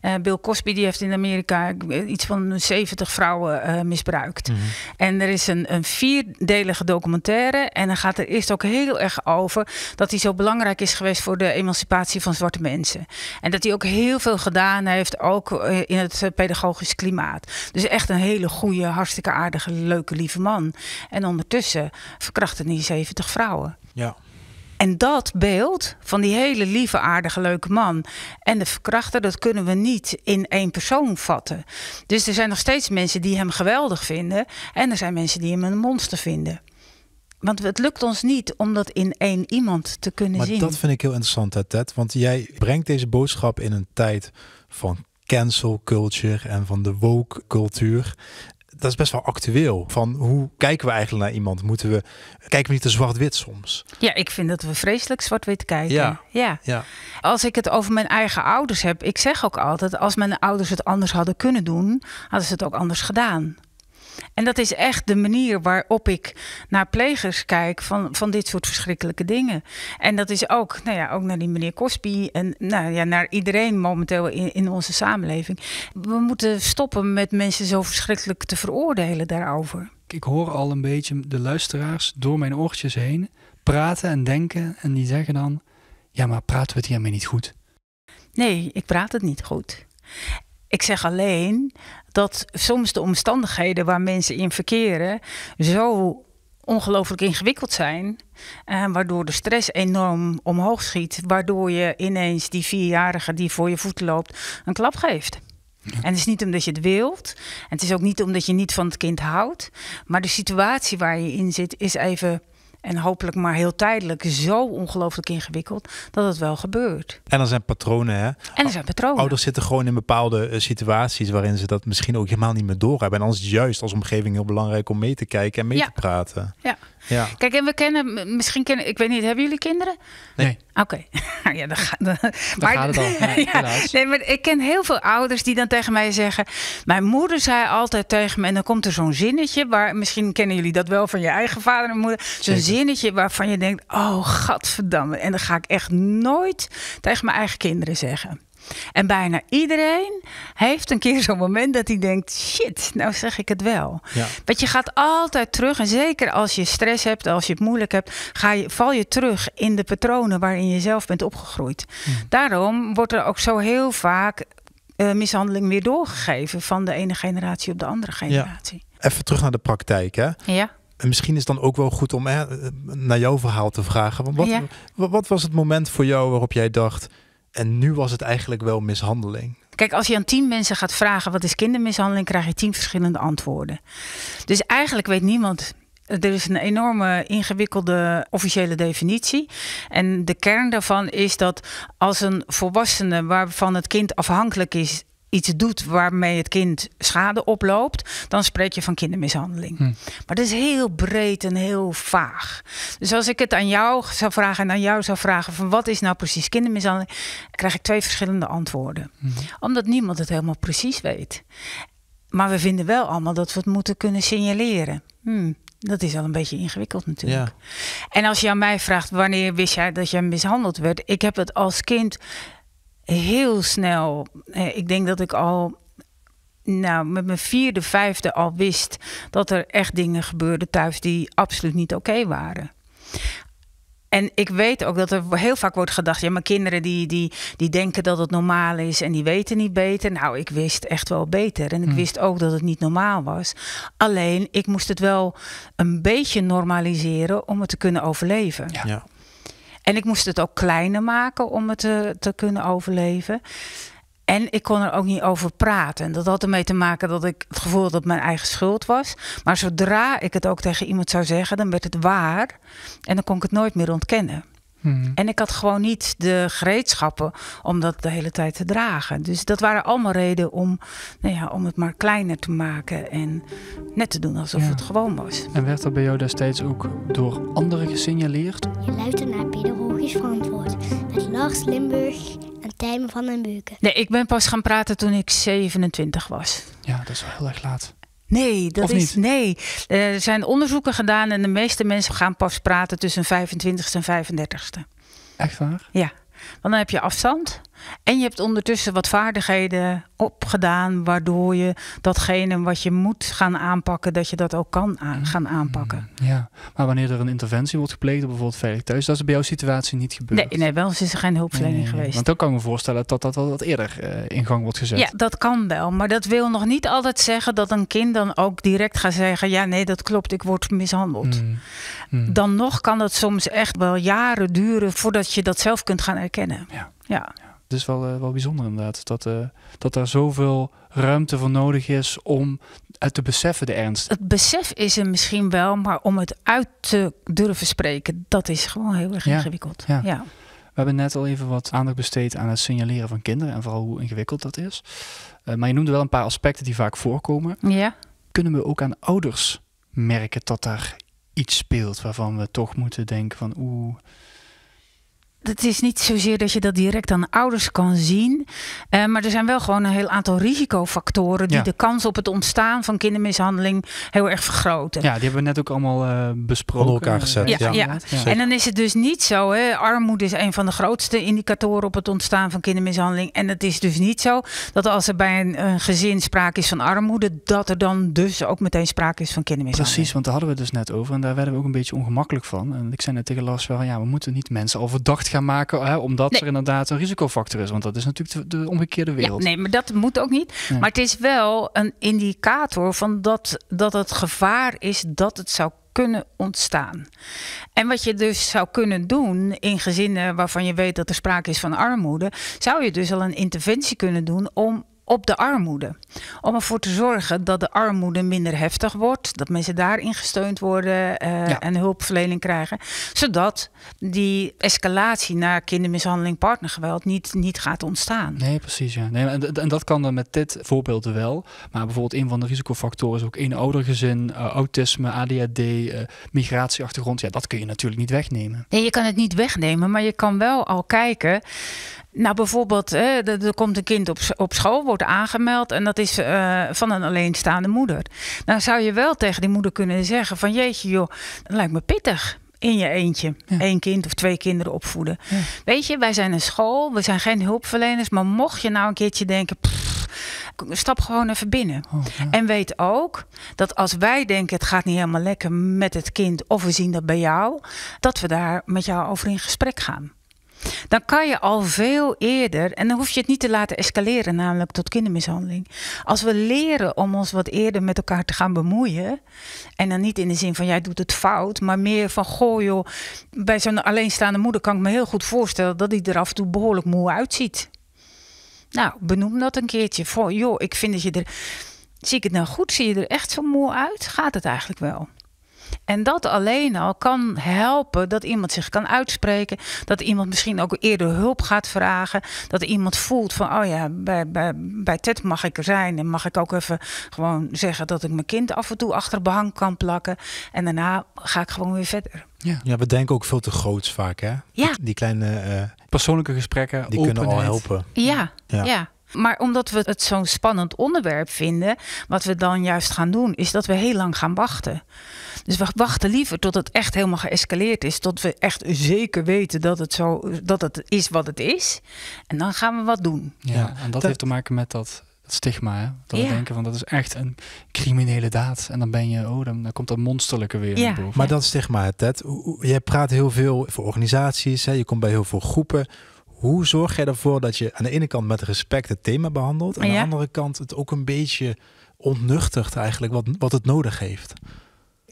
Eh, Bill Cosby die heeft in Amerika iets van 70 vrouwen eh, misbruikt. Mhm. En er is een, een, vierdelige documentaire. En dan gaat er eerst ook heel erg over dat hij zo belangrijk is geweest voor de emancipatie van zwarte mensen. En dat hij ook heel veel gedaan heeft, ook eh, in het pedagogisch klimaat. Dus echt een hele goede, hartstikke aardige, leuke, lieve man. En ondertussen verkrachten die 70 vrouwen. Ja. En dat beeld van die hele lieve, aardige, leuke man en de verkrachter, dat kunnen we niet in één persoon vatten. Dus er zijn nog steeds mensen die hem geweldig vinden en er zijn mensen die hem een monster vinden. Want het lukt ons niet om dat in één iemand te kunnen maar zien. Dat vind ik heel interessant, hè, Ted. Want jij brengt deze boodschap in een tijd van cancel culture en van de woke cultuur dat is best wel actueel. Van hoe kijken we eigenlijk naar iemand? Moeten we kijken niet te zwart-wit soms? Ja, ik vind dat we vreselijk zwart-wit kijken. Ja. ja. Ja. Als ik het over mijn eigen ouders heb, ik zeg ook altijd, als mijn ouders het anders hadden kunnen doen, hadden ze het ook anders gedaan. En dat is echt de manier waarop ik naar plegers kijk van, van dit soort verschrikkelijke dingen. En dat is ook, nou ja, ook naar die meneer Cosby en nou ja, naar iedereen momenteel in, in onze samenleving. We moeten stoppen met mensen zo verschrikkelijk te veroordelen daarover. Ik hoor al een beetje de luisteraars door mijn oortjes heen praten en denken. En die zeggen dan: Ja, maar praten we het hiermee niet goed? Nee, ik praat het niet goed. Ik zeg alleen dat soms de omstandigheden waar mensen in verkeren zo ongelooflijk ingewikkeld zijn. Eh, waardoor de stress enorm omhoog schiet. Waardoor je ineens die vierjarige die voor je voeten loopt een klap geeft. En het is niet omdat je het wilt. En het is ook niet omdat je niet van het kind houdt. Maar de situatie waar je in zit is even en hopelijk maar heel tijdelijk zo ongelooflijk ingewikkeld dat het wel gebeurt. En er zijn patronen, hè? En er zijn patronen. Ouders zitten gewoon in bepaalde eh, situaties waarin ze dat misschien ook helemaal niet meer door hebben. En dan is het juist als omgeving heel belangrijk om mee te kijken en mee te praten. Ja. Ja. Kijk, en we kennen, misschien kennen, ik weet niet, hebben jullie kinderen? Nee. Oké. ja, dan, ga, dan, dan maar, gaat het al. nee, maar ik ken heel veel ouders die dan tegen mij zeggen: Mijn moeder zei altijd tegen me, en dan komt er zo'n zinnetje waar, misschien kennen jullie dat wel van je eigen vader en moeder, zo'n zinnetje waarvan je denkt: Oh, godverdamme. En dat ga ik echt nooit tegen mijn eigen kinderen zeggen. En bijna iedereen heeft een keer zo'n moment dat hij denkt: shit, nou zeg ik het wel. Ja. Want je gaat altijd terug, en zeker als je stress hebt, als je het moeilijk hebt, ga je, val je terug in de patronen waarin je zelf bent opgegroeid. Mm. Daarom wordt er ook zo heel vaak eh, mishandeling weer doorgegeven van de ene generatie op de andere generatie. Even terug naar de praktijk, hè? Ja. En misschien is het dan ook wel goed om eh, naar jouw verhaal te vragen. Want wat, wat, was het moment voor jou waarop jij dacht: en nu was het eigenlijk wel mishandeling. Kijk, als je aan tien mensen gaat vragen wat is kindermishandeling, krijg je tien verschillende antwoorden. Dus eigenlijk weet niemand. Er is een enorme ingewikkelde officiële definitie. En de kern daarvan is dat als een volwassene waarvan het kind afhankelijk is, iets doet waarmee het kind schade oploopt, dan spreek je van kindermishandeling. Hm. Maar dat is heel breed en heel vaag. Dus als ik het aan jou zou vragen en aan jou zou vragen van wat is nou precies kindermishandeling, krijg ik twee verschillende antwoorden. Hm. Omdat niemand het helemaal precies weet. Maar we vinden wel allemaal dat we het moeten kunnen signaleren. Hm. Dat is al een beetje ingewikkeld natuurlijk. En als je aan mij vraagt wanneer wist jij dat je mishandeld werd, ik heb het als kind heel snel, eh, ik denk dat ik al nou, met mijn vierde, vijfde al wist dat er echt dingen gebeurden thuis die absoluut niet oké waren. En ik weet ook dat er heel vaak wordt gedacht: ja, maar kinderen die, die, die denken dat het normaal is en die weten niet beter. Nou, ik wist echt wel beter. En ik hmm. wist ook dat het niet normaal was. Alleen ik moest het wel een beetje normaliseren om het te kunnen overleven. ja. En ik moest het ook kleiner maken om het te, kunnen overleven. En ik kon er ook niet over praten. En dat had ermee te maken dat ik het gevoel dat mijn eigen schuld was. Maar zodra ik het ook tegen iemand zou zeggen, dan werd het waar. En dan kon ik het nooit meer ontkennen. Hmm. En ik had gewoon niet de gereedschappen om dat de hele tijd te dragen. Dus dat waren allemaal redenen om, nou ja, om het maar kleiner te maken en net te doen alsof het gewoon was. En werd dat bij jou steeds ook door anderen gesignaleerd? Je luistert naar Pedagogisch Verantwoord met Lars Limburg en Tijmen van den Beuken. Nee, ik ben pas gaan praten toen ik 27 was. Ja, dat is wel heel erg laat. Nee, dat is nee. Eh, er zijn onderzoeken gedaan en de meeste mensen gaan pas praten tussen 25ste en 35ste. Echt waar? Ja, dan heb je afstand. En je hebt ondertussen wat vaardigheden opgedaan, waardoor je datgene wat je moet gaan aanpakken, dat je dat ook kan mm-hmm. gaan aanpakken. Mm-hmm. Ja, maar wanneer er een interventie wordt gepleegd, bijvoorbeeld veilig thuis, dat is bij jouw situatie niet gebeurd. Nee, nee wel, is er geen hulpverlening geweest. Want dan kan ik me voorstellen dat dat wel wat eerder eh, in gang wordt gezet. Ja, dat kan wel, maar dat wil nog niet altijd zeggen dat een kind dan ook direct gaat zeggen: ja, nee, dat klopt, ik word mishandeld. Mm-hmm. Dan nog kan het soms echt wel jaren duren voordat je dat zelf kunt gaan erkennen. ja. ja het is wel, eh, wel bijzonder inderdaad. Dat, eh, dat daar zoveel ruimte voor nodig is om het te beseffen, de ernst. Het besef is er misschien wel, maar om het uit te durven spreken, dat is gewoon heel erg ingewikkeld. ja. ja. We hebben net al even wat aandacht besteed aan het signaleren van kinderen en vooral hoe ingewikkeld dat is. Eh, maar je noemde wel een paar aspecten die vaak voorkomen. Ja. Kunnen we ook aan ouders merken dat daar iets speelt waarvan we toch moeten denken van oeh, het is niet zozeer dat je dat direct aan ouders kan zien. Eh, maar er zijn wel gewoon een heel aantal risicofactoren die de kans op het ontstaan van kindermishandeling heel erg vergroten. Ja, die hebben we net ook allemaal eh, besproken. Onder elkaar gezet. Ja, ja. En dan is het dus niet zo. Hè, armoede is een van de grootste indicatoren op het ontstaan van kindermishandeling. En het is dus niet zo dat als er bij een, gezin sprake is van armoede, dat er dan dus ook meteen sprake is van kindermishandeling. Precies, want daar hadden we het dus net over. En daar werden we ook een beetje ongemakkelijk van. En ik zei net tegen Lars wel, ja, we moeten niet mensen al verdacht gaan maken, omdat er inderdaad een risicofactor is. Want dat is natuurlijk de, omgekeerde wereld. nee, maar dat moet ook niet. Maar het is wel een indicator van dat, dat het gevaar is dat het zou kunnen ontstaan. En wat je dus zou kunnen doen in gezinnen waarvan je weet dat er sprake is van armoede, zou je dus al een interventie kunnen doen om op de armoede. Om ervoor te zorgen dat de armoede minder heftig wordt, dat mensen daarin gesteund worden eh, en hulpverlening krijgen, zodat die escalatie naar kindermishandeling, partnergeweld niet, niet gaat ontstaan. Nee, precies. Ja. Nee, en, en, dat kan dan met dit voorbeeld wel. Maar bijvoorbeeld een van de risicofactoren is ook een oudergezin, eh, autisme, ADHD, eh, migratieachtergrond. Ja, dat kun je natuurlijk niet wegnemen. Nee, je kan het niet wegnemen, maar je kan wel al kijken. Nou, bijvoorbeeld, eh, er, komt een kind op, op school, wordt aangemeld en dat is eh, van een alleenstaande moeder. Nou zou je wel tegen die moeder kunnen zeggen van jeetje joh, dat lijkt me pittig in je eentje. één kind of twee kinderen opvoeden. Weet je, wij zijn een school, we zijn geen hulpverleners. Maar mocht je nou een keertje denken. stap gewoon even binnen. Oh, en weet ook dat als wij denken het gaat niet helemaal lekker met het kind. of we zien dat bij jou. dat we daar met jou over in gesprek gaan dan kan je al veel eerder, en dan hoef je het niet te laten escaleren, namelijk tot kindermishandeling. Als we leren om ons wat eerder met elkaar te gaan bemoeien, en dan niet in de zin van jij doet het fout, maar meer van goh joh, bij zo'n alleenstaande moeder kan ik me heel goed voorstellen dat hij er af en toe behoorlijk moe uitziet. Nou, benoem dat een keertje. Voor joh, ik vind dat je er. Zie ik het nou goed? Zie je er echt zo moe uit? Gaat het eigenlijk wel? En dat alleen al kan helpen dat iemand zich kan uitspreken. Dat iemand misschien ook eerder hulp gaat vragen. Dat iemand voelt van, oh ja, bij, bij, bij TED mag ik er zijn. En mag ik ook even gewoon zeggen dat ik mijn kind af en toe achter behang kan plakken. En daarna ga ik gewoon weer verder. Ja. ja, we denken ook veel te groots vaak, hè? Ja. Die, kleine eh, persoonlijke gesprekken, die kunnen al helpen. ja. ja. Maar omdat we het zo'n spannend onderwerp vinden, wat we dan juist gaan doen, is dat we heel lang gaan wachten. Dus we wachten liever tot het echt helemaal geëscaleerd is. Tot we echt zeker weten dat het, zo, dat het is wat het is. En dan gaan we wat doen. Ja, en dat, heeft te maken met dat stigma. Hè? Dat we denken van dat is echt een criminele daad. En dan ben je, oh, dan, komt dat monsterlijke weer ja. boven. Maar dat stigma, Ted. Jij praat heel veel voor organisaties. Hè? Je komt bij heel veel groepen. Hoe zorg jij ervoor dat je aan de ene kant met respect het thema behandelt, aan de andere kant het ook een beetje ontnuchtert eigenlijk wat, wat het nodig heeft?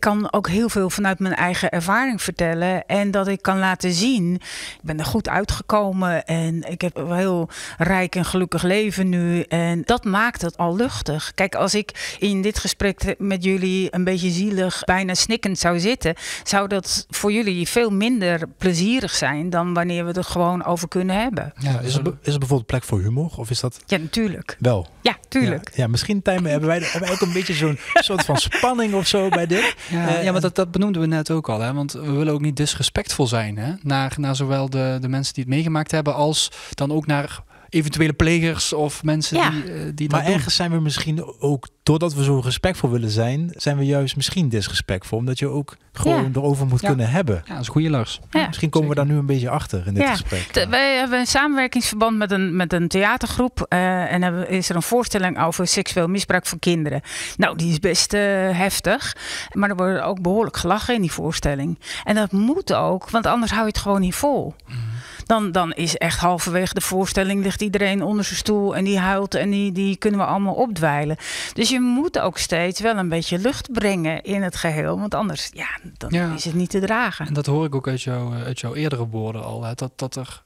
kan ook heel veel vanuit mijn eigen ervaring vertellen. En dat ik kan laten zien. Ik ben er goed uitgekomen. En ik heb een heel rijk en gelukkig leven nu. En dat maakt het al luchtig. Kijk, als ik in dit gesprek met jullie een beetje zielig, bijna snikkend zou zitten. zou dat voor jullie veel minder plezierig zijn. dan wanneer we het er gewoon over kunnen hebben. Ja, is, er, is er bijvoorbeeld plek voor humor? Of is dat. Ja, natuurlijk. Wel. Ja, tuurlijk. Ja, misschien hebben wij, hebben ook een beetje zo'n soort van spanning of zo bij dit. Ja, uh, maar dat, dat benoemden we net ook al. Hè? Want we willen ook niet disrespectvol zijn hè? Naar, naar zowel de, de mensen die het meegemaakt hebben als dan ook naar eventuele plegers of mensen die, eh, die Maar ergens zijn we misschien ook, doordat we zo respectvol willen zijn, zijn we juist misschien disrespectvol. Omdat je ook gewoon erover moet kunnen hebben. Ja, dat is goede Lars. Misschien komen we daar nu een beetje achter in dit gesprek. wij hebben een samenwerkingsverband met een, met een theatergroep. Eh, en hebben, is er een voorstelling over seksueel misbruik van kinderen. Nou, die is best eh, heftig. Maar er wordt ook behoorlijk gelachen in die voorstelling. En dat moet ook, want anders hou je het gewoon niet vol. Mm. Dan, dan is echt halverwege de voorstelling ligt iedereen onder zijn stoel en die huilt en die, die kunnen we allemaal opdwijlen. Dus je moet ook steeds wel een beetje lucht brengen in het geheel, want anders ja, dan is het niet te dragen. En dat hoor ik ook uit, jou, eh, uit jouw eerdere woorden al, hè, dat, dat er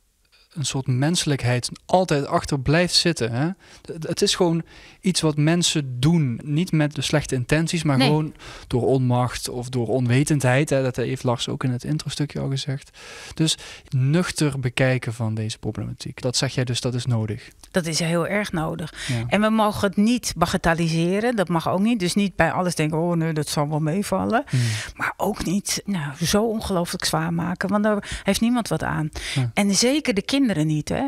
een soort menselijkheid altijd achter blijft zitten. Hè? Het is gewoon iets wat mensen doen. Niet met de slechte intenties, maar gewoon door onmacht of door onwetendheid. Hè? Dat heeft Lars ook in het intro-stukje al gezegd. Dus nuchter bekijken van deze problematiek. Dat zeg jij dus, dat is nodig. Dat is heel erg nodig. En we mogen het niet bagatelliseren. Dat mag ook niet. Dus niet bij alles denken, oh nee, dat zal wel meevallen. Mm. Maar ook niet nou, zo ongelooflijk zwaar maken. Want daar heeft niemand wat aan. En zeker de kinderen niet. Hè?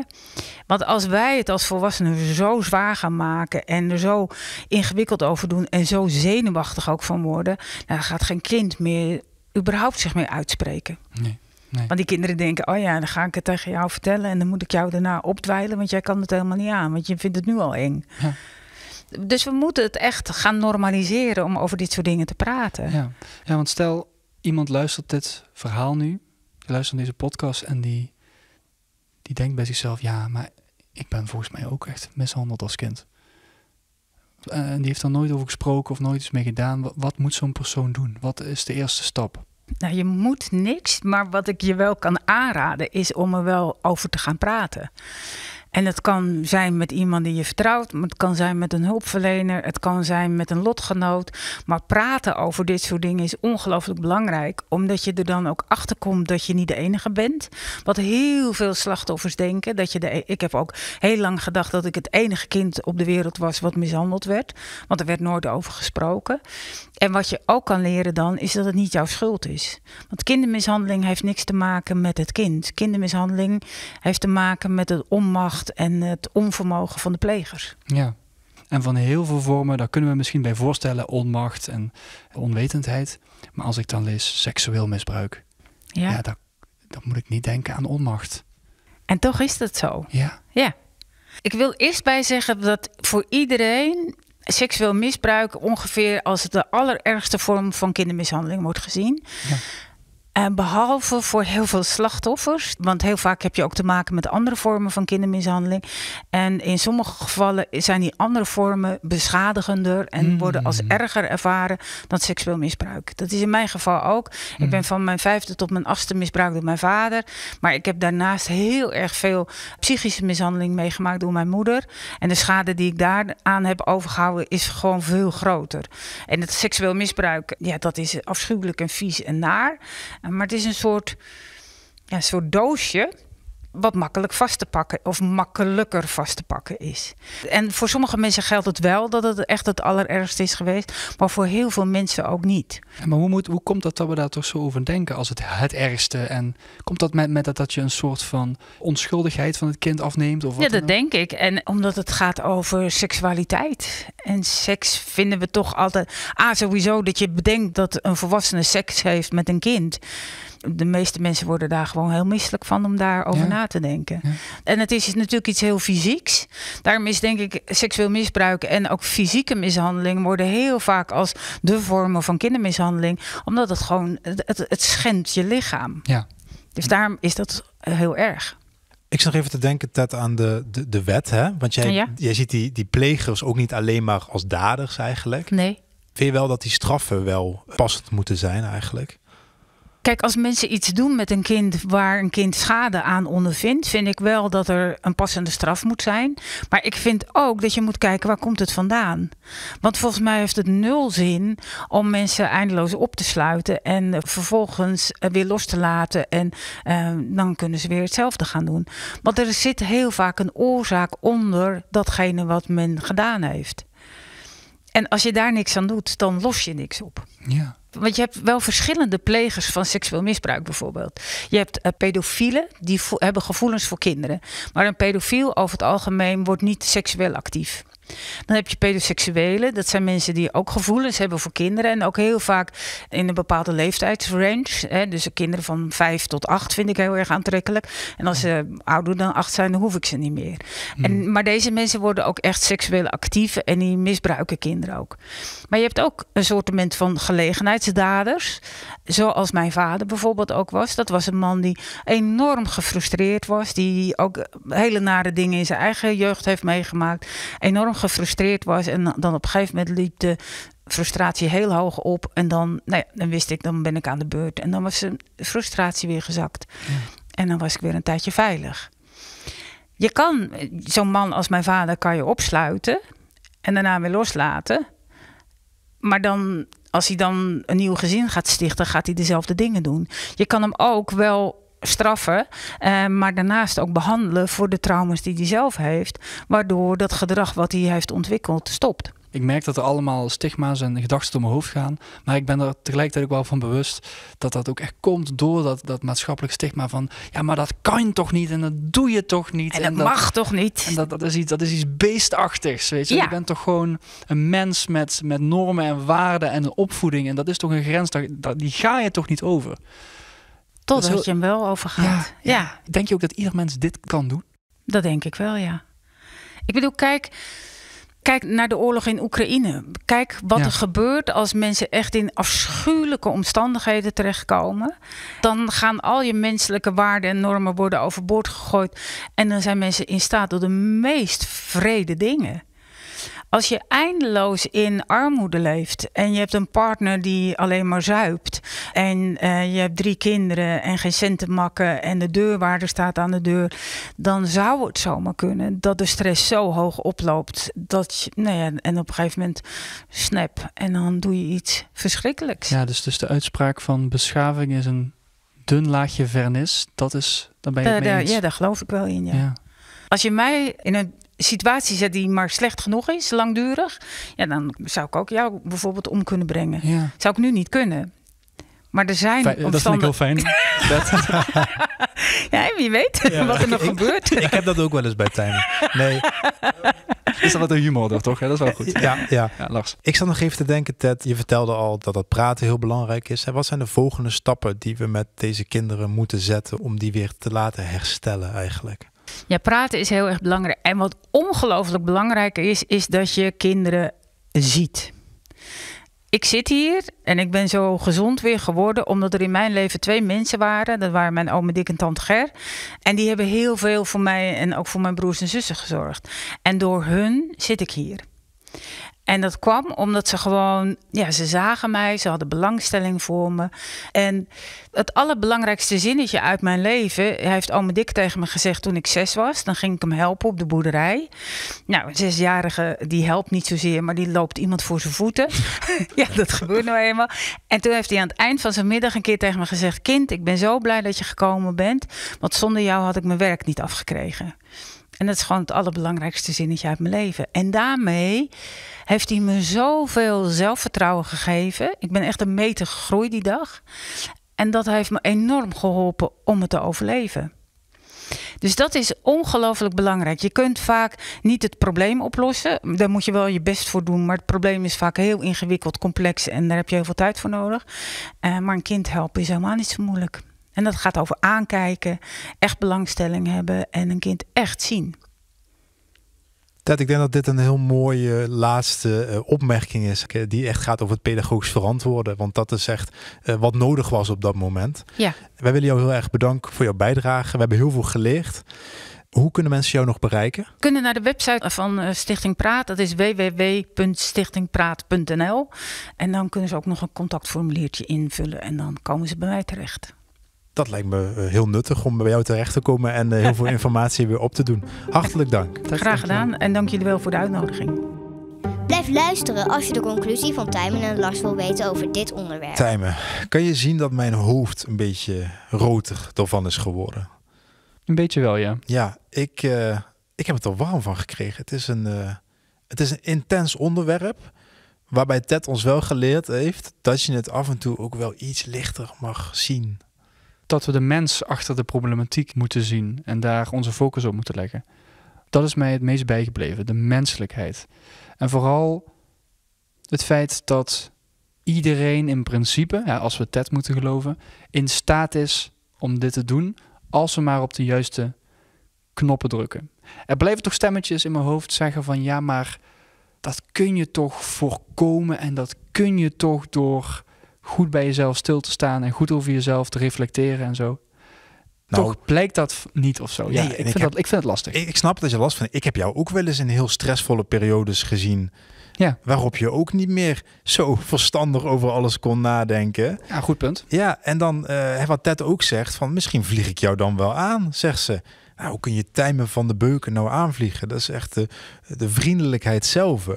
Want als wij het als volwassenen zo zwaar gaan maken en er zo ingewikkeld over doen en zo zenuwachtig ook van worden, dan gaat geen kind meer überhaupt zich meer uitspreken. Nee. Want die kinderen denken, oh ja, dan ga ik het tegen jou vertellen en dan moet ik jou daarna opdwijlen, want jij kan het helemaal niet aan, want je vindt het nu al eng. Dus we moeten het echt gaan normaliseren om over dit soort dingen te praten. Ja, ja want stel iemand luistert dit verhaal nu, luistert naar deze podcast en die, die denkt bij zichzelf, ja, maar ik ben volgens mij ook echt mishandeld als kind. Eh, en die heeft er nooit over gesproken of nooit iets mee gedaan. wat moet zo'n persoon doen? Wat is de eerste stap? Nou, je moet niks, maar wat ik je wel kan aanraden is om er wel over te gaan praten. En dat kan zijn met iemand die je vertrouwt, het kan zijn met een hulpverlener, het kan zijn met een lotgenoot. Maar praten over dit soort dingen is ongelooflijk belangrijk, omdat je er dan ook achter komt dat je niet de enige bent. Wat heel veel slachtoffers denken, dat je de, e-, ik heb ook heel lang gedacht dat ik het enige kind op de wereld was wat mishandeld werd, want er werd nooit over gesproken. En wat je ook kan leren dan is dat het niet jouw schuld is. Want kindermishandeling heeft niks te maken met het kind. Kindermishandeling heeft te maken met het onmacht en het onvermogen van de pleger. Ja. En van heel veel vormen, daar kunnen we misschien bij voorstellen onmacht en onwetendheid. Maar als ik dan lees seksueel misbruik, ja, ja dan, dan moet ik niet denken aan onmacht. En toch is dat zo. Ja. ja. Ik wil eerst bij zeggen dat voor iedereen seksueel misbruik ongeveer als de allerergste vorm van kindermishandeling wordt gezien. Ja. En behalve voor heel veel slachtoffers. Want heel vaak heb je ook te maken met andere vormen van kindermishandeling. En in sommige gevallen zijn die andere vormen beschadigender en hmm. worden als erger ervaren dan seksueel misbruik. Dat is in mijn geval ook. Ik hmm. ben van mijn vijfde tot mijn achtste misbruikt door mijn vader. Maar ik heb daarnaast heel erg veel psychische mishandeling meegemaakt door mijn moeder. En de schade die ik daaraan heb overgehouden is gewoon veel groter. En het seksueel misbruik, ja, dat is afschuwelijk en vies en naar. Maar het is een soort, ja, soort doosje wat makkelijk vast te pakken of makkelijker vast te pakken is. En voor sommige mensen geldt het wel dat het echt het allerergste is geweest, maar voor heel veel mensen ook niet. Maar hoe, moet, hoe komt dat dat we daar toch zo over denken als het het ergste? En komt dat met, met dat, dat je een soort van onschuldigheid van het kind afneemt? Of wat ja, dat denk ik. En omdat het gaat over seksualiteit. En seks vinden we toch altijd. ah sowieso dat je bedenkt dat een volwassene seks heeft met een kind de meeste mensen worden daar gewoon heel misselijk van om daarover na te denken. En het is dus natuurlijk iets heel fysieks. Daarom is denk ik seksueel misbruik en ook fysieke mishandeling worden heel vaak als de vormen van kindermishandeling. Omdat het gewoon, het, het schendt je lichaam. Ja. Dus daarom is dat heel erg. Ik zat nog even te denken, dat aan de, de, wet. Hè? Want jij, jij ziet die, die plegers ook niet alleen maar als daders eigenlijk. Nee. Vind je wel dat die straffen wel passend moeten zijn eigenlijk? Kijk, als mensen iets doen met een kind waar een kind schade aan ondervindt, vind ik wel dat er een passende straf moet zijn. Maar ik vind ook dat je moet kijken waar komt het vandaan. Want volgens mij heeft het nul zin om mensen eindeloos op te sluiten en vervolgens eh, weer los te laten. En eh, dan kunnen ze weer hetzelfde gaan doen. Want er zit heel vaak een oorzaak onder datgene wat men gedaan heeft. En als je daar niks aan doet, dan los je niks op. Ja. Want je hebt wel verschillende plegers van seksueel misbruik bijvoorbeeld. Je hebt eh, pedofielen, die hebben gevoelens voor kinderen. Maar een pedofiel over het algemeen wordt niet seksueel actief. Dan heb je pedoseksuelen. Dat zijn mensen die ook gevoelens hebben voor kinderen. En ook heel vaak in een bepaalde leeftijdsrange. Hè. Dus kinderen van 5 tot 8 vind ik heel erg aantrekkelijk. En als ze ouder dan 8 zijn, dan hoef ik ze niet meer. Hmm. En, maar deze mensen worden ook echt seksueel actief. En die misbruiken kinderen ook. Maar je hebt ook een soort van gelegenheidsdaders zoals mijn vader bijvoorbeeld ook was. Dat was een man die enorm gefrustreerd was. Die ook hele nare dingen in zijn eigen jeugd heeft meegemaakt. Enorm gefrustreerd was. En dan op een gegeven moment liep de frustratie heel hoog op. En dan, nou ja, dan wist ik, dan ben ik aan de beurt. En dan was de frustratie weer gezakt. En dan was ik weer een tijdje veilig. Je kan zo'n man als mijn vader kan je opsluiten en daarna weer loslaten. Maar dan als hij dan een nieuw gezin gaat stichten, gaat hij dezelfde dingen doen. Je kan hem ook wel straffen, eh, maar daarnaast ook behandelen voor de trauma's die hij zelf heeft, waardoor dat gedrag wat hij heeft ontwikkeld stopt ik merk dat er allemaal stigma's en gedachten door mijn hoofd gaan. Maar ik ben er tegelijkertijd ook wel van bewust dat dat ook echt komt door dat, dat maatschappelijk stigma van ja, maar dat kan toch niet en dat doe je toch niet. En, dat, mag toch niet. En dat, dat, is iets, dat is iets beestachtigs, weet je. Je bent toch gewoon een mens met, met normen en waarden en een opvoeding. En dat is toch een grens, dat, die ga je toch niet over. Totdat heel... je hem wel overgaat. Ja, ja. ja. Denk je ook dat ieder mens dit kan doen? Dat denk ik wel, ja. Ik bedoel, kijk, Kijk naar de oorlog in Oekraïne. Kijk wat er gebeurt als mensen echt in afschuwelijke omstandigheden terechtkomen. Dan gaan al je menselijke waarden en normen worden overboord gegooid. En dan zijn mensen in staat tot de meest vrede dingen. Als je eindeloos in armoede leeft en je hebt een partner die alleen maar zuipt en eh, je hebt drie kinderen en geen te makken en de deurwaarder staat aan de deur, dan zou het zomaar kunnen dat de stress zo hoog oploopt dat je, nou ja, en op een gegeven moment snap en dan doe je iets verschrikkelijks. Ja, dus, dus de uitspraak van beschaving is een dun laagje vernis, dat is, dan ben je Ja, daar geloof ik wel in, ja. ja. Als je mij in een situatie zet die maar slecht genoeg is, langdurig, ja, dan zou ik ook jou bijvoorbeeld om kunnen brengen. Ja. Zou ik nu niet kunnen. Maar er zijn Fijn, Dat vind ik heel fijn. ja, wie weet wat er nog ik, gebeurt. Ik, heb dat ook wel eens bij Tijmen. Nee. Is dat wat een humor toch? Ja, dat is wel goed. Ja, ja. ja Ik zat nog even te denken, Ted. Je vertelde al dat dat praten heel belangrijk is. En wat zijn de volgende stappen die we met deze kinderen moeten zetten... om die weer te laten herstellen eigenlijk? Ja, praten is heel erg belangrijk. En wat ongelooflijk belangrijk is, is dat je kinderen ziet. Ik zit hier en ik ben zo gezond weer geworden omdat er in mijn leven twee mensen waren. Dat waren mijn oom Dick en tante Ger. En die hebben heel veel voor mij en ook voor mijn broers en zussen gezorgd. En door hun zit ik hier. En dat kwam omdat ze gewoon, ja, ze zagen mij, ze hadden belangstelling voor me. En het allerbelangrijkste zinnetje uit mijn leven, heeft Ome Dick tegen me gezegd toen ik zes was. Dan ging ik hem helpen op de boerderij. Nou, een zesjarige die helpt niet zozeer, maar die loopt iemand voor zijn voeten. ja, dat gebeurt nou eenmaal. En toen heeft hij aan het eind van zijn middag een keer tegen me gezegd: Kind, ik ben zo blij dat je gekomen bent, want zonder jou had ik mijn werk niet afgekregen. En dat is gewoon het allerbelangrijkste zinnetje uit mijn leven. En daarmee heeft hij me zoveel zelfvertrouwen gegeven. Ik ben echt een meter gegroeid die dag. En dat heeft me enorm geholpen om het te overleven. Dus dat is ongelooflijk belangrijk. Je kunt vaak niet het probleem oplossen. Daar moet je wel je best voor doen. Maar het probleem is vaak heel ingewikkeld, complex en daar heb je heel veel tijd voor nodig. Eh, maar een kind helpen is helemaal niet zo moeilijk. En dat gaat over aankijken, echt belangstelling hebben en een kind echt zien. Ted, ik denk dat dit een heel mooie laatste eh, opmerking is. Die echt gaat over het pedagogisch verantwoorden. Want dat is echt eh, wat nodig was op dat moment. Ja. Wij willen jou heel erg bedanken voor jouw bijdrage. We hebben heel veel geleerd. Hoe kunnen mensen jou nog bereiken? kunnen naar de website van eh, Stichting Praat. Dat is www.stichtingpraat.nl. En dan kunnen ze ook nog een contactformuliertje invullen. En dan komen ze bij mij terecht dat lijkt me eh, heel nuttig om bij jou terecht te komen en eh, heel veel informatie weer op te doen. Hartelijk dank. Graag gedaan en dank jullie wel voor de uitnodiging. Blijf luisteren als je de conclusie van Tijmen en Lars wil weten over dit onderwerp. Tijmen, kan je zien dat mijn hoofd een beetje roter ervan is geworden? Een beetje wel, ja. Ja, ik, eh, ik heb het er warm van gekregen. Het is een, het is een intens onderwerp. Waarbij Ted ons wel geleerd heeft dat je het af en toe ook wel iets lichter mag zien dat we de mens achter de problematiek moeten zien en daar onze focus op moeten leggen. Dat is mij het meest bijgebleven, de menselijkheid. En vooral het feit dat iedereen in principe, als we TED moeten geloven, in staat is om dit te doen als we maar op de juiste knoppen drukken. Er blijven toch stemmetjes in mijn hoofd zeggen van ja, maar dat kun je toch voorkomen en dat kun je toch door goed bij jezelf stil te staan en goed over jezelf te reflecteren en zo. Nou, Toch blijkt dat niet of zo. Nee, ja, ik, vind dat, ik vind het lastig. Ik, snap dat je last vindt. Ik heb jou ook wel eens in heel stressvolle periodes gezien. Ja. Waarop je ook niet meer zo verstandig over alles kon nadenken. Ja, goed punt. Ja, en dan eh, wat Ted ook zegt: van misschien vlieg ik jou dan wel aan, zegt ze. Nou, hoe kun je timen van de beuken nou aanvliegen? Dat is echt de, de vriendelijkheid zelf.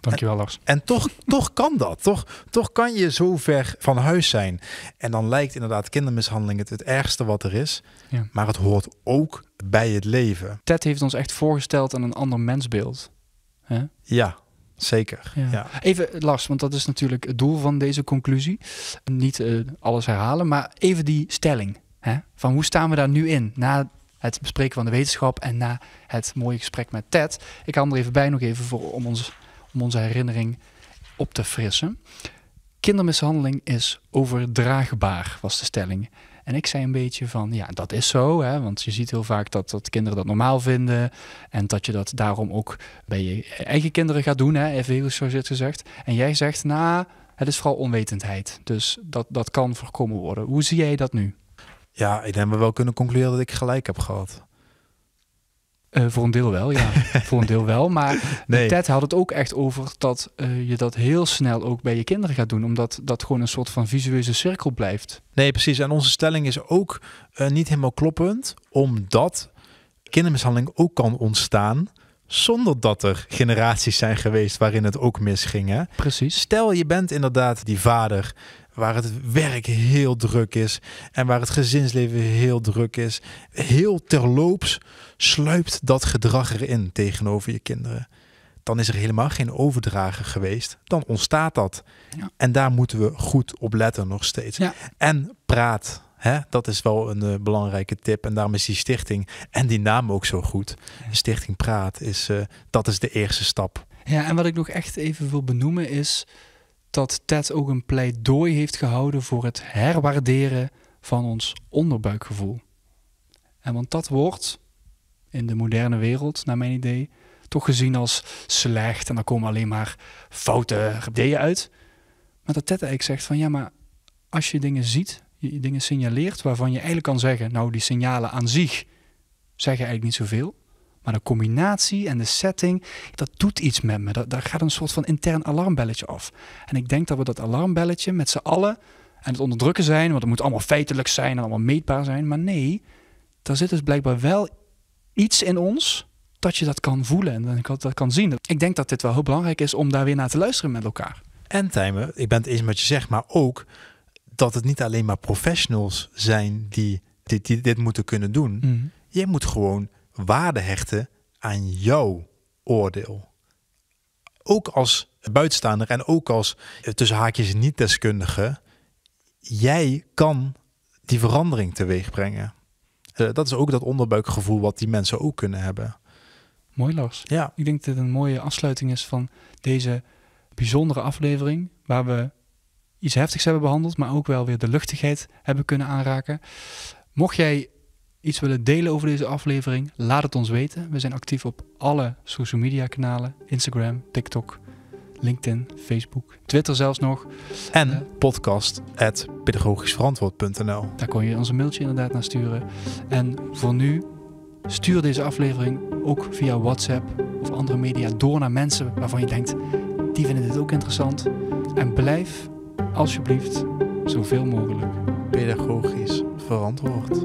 Dankjewel, Lars. En toch, toch kan dat. Toch, toch kan je zo ver van huis zijn. En dan lijkt inderdaad kindermishandeling het, het ergste wat er is. Ja. Maar het hoort ook bij het leven. Ted heeft ons echt voorgesteld aan een ander mensbeeld. Ja, Zeker. Ja. Even Lars, want dat is natuurlijk het doel van deze conclusie. Niet eh, alles herhalen, maar even die stelling. Van hoe staan we daar nu in na het bespreken van de wetenschap en na het mooie gesprek met Ted? Ik haal er even bij nog even voor om ons om onze herinnering op te frissen. Kindermishandeling is overdraagbaar, was de stelling. En ik zei een beetje van, ja, dat is zo. Hè? Want je ziet heel vaak dat, dat kinderen dat normaal vinden. En dat je dat daarom ook bij je eigen kinderen gaat doen, hè? even je het gezegd. En jij zegt, nou, het is vooral onwetendheid. Dus dat, dat kan voorkomen worden. Hoe zie jij dat nu? Ja, ik denk dat we wel kunnen concluderen dat ik gelijk heb gehad. Eh, voor een deel wel, ja. voor een deel wel. Maar nee. Ted had het ook echt over dat eh, je dat heel snel ook bij je kinderen gaat doen. Omdat dat gewoon een soort van visueuze cirkel blijft. Nee, precies. En onze stelling is ook eh, niet helemaal kloppend. Omdat kindermishandeling ook kan ontstaan zonder dat er generaties zijn geweest waarin het ook misging. Precies. Stel je bent inderdaad die vader waar het werk heel druk is en waar het gezinsleven heel druk is. Heel terloops sluipt dat gedrag erin tegenover je kinderen. Dan is er helemaal geen overdrager geweest. Dan ontstaat dat. Ja. En daar moeten we goed op letten nog steeds. En praat. Hè? Dat is wel een eh, belangrijke tip. En daarom is die stichting en die naam ook zo goed. Stichting Praat is, eh, dat is de eerste stap. Ja, en wat ik nog echt even wil benoemen is dat Ted ook een pleidooi heeft gehouden voor het herwaarderen van ons onderbuikgevoel. En want dat wordt in de moderne wereld, naar mijn idee, toch gezien als slecht en dan komen alleen maar foute ideeën uit. Maar dat Ted eigenlijk zegt van ja, maar als je dingen ziet, je dingen signaleert waarvan je eigenlijk kan zeggen, nou die signalen aan zich zeggen eigenlijk niet zoveel. Maar de combinatie en de setting, dat doet iets met me. daar gaat een soort van intern alarmbelletje af. En ik denk dat we dat alarmbelletje met z'n allen en het onderdrukken zijn, want het moet allemaal feitelijk zijn en allemaal meetbaar zijn. Maar nee, daar zit dus blijkbaar wel iets in ons dat je dat kan voelen en dat kan zien. Ik denk dat dit wel heel belangrijk is om daar weer naar te luisteren met elkaar. En Tijmen, ik ben het eens met je zeg maar ook dat het niet alleen maar professionals zijn die dit, dit moeten kunnen doen. Jij mhm. Je moet gewoon waarde hechten aan jouw oordeel. Ook als buitenstaander en ook als eh, tussen haakjes niet-deskundige, jij kan die verandering teweeg brengen. Eh, dat is ook dat onderbuikgevoel wat die mensen ook kunnen hebben. Mooi Lars. Ja. Ik denk dat het een mooie afsluiting is van deze bijzondere aflevering, waar we iets heftigs hebben behandeld, maar ook wel weer de luchtigheid hebben kunnen aanraken. Mocht jij iets willen delen over deze aflevering, laat het ons weten. We zijn actief op alle social media kanalen: Instagram, TikTok, LinkedIn, Facebook, Twitter zelfs nog. En uh, eh. podcast.pedagogischverantwoord.nl. Daar kon je ons een mailtje inderdaad naar sturen. En voor nu, stuur deze aflevering ook via WhatsApp of andere media door naar mensen waarvan je denkt: die vinden dit ook interessant. En blijf alsjeblieft zoveel mogelijk pedagogisch verantwoord.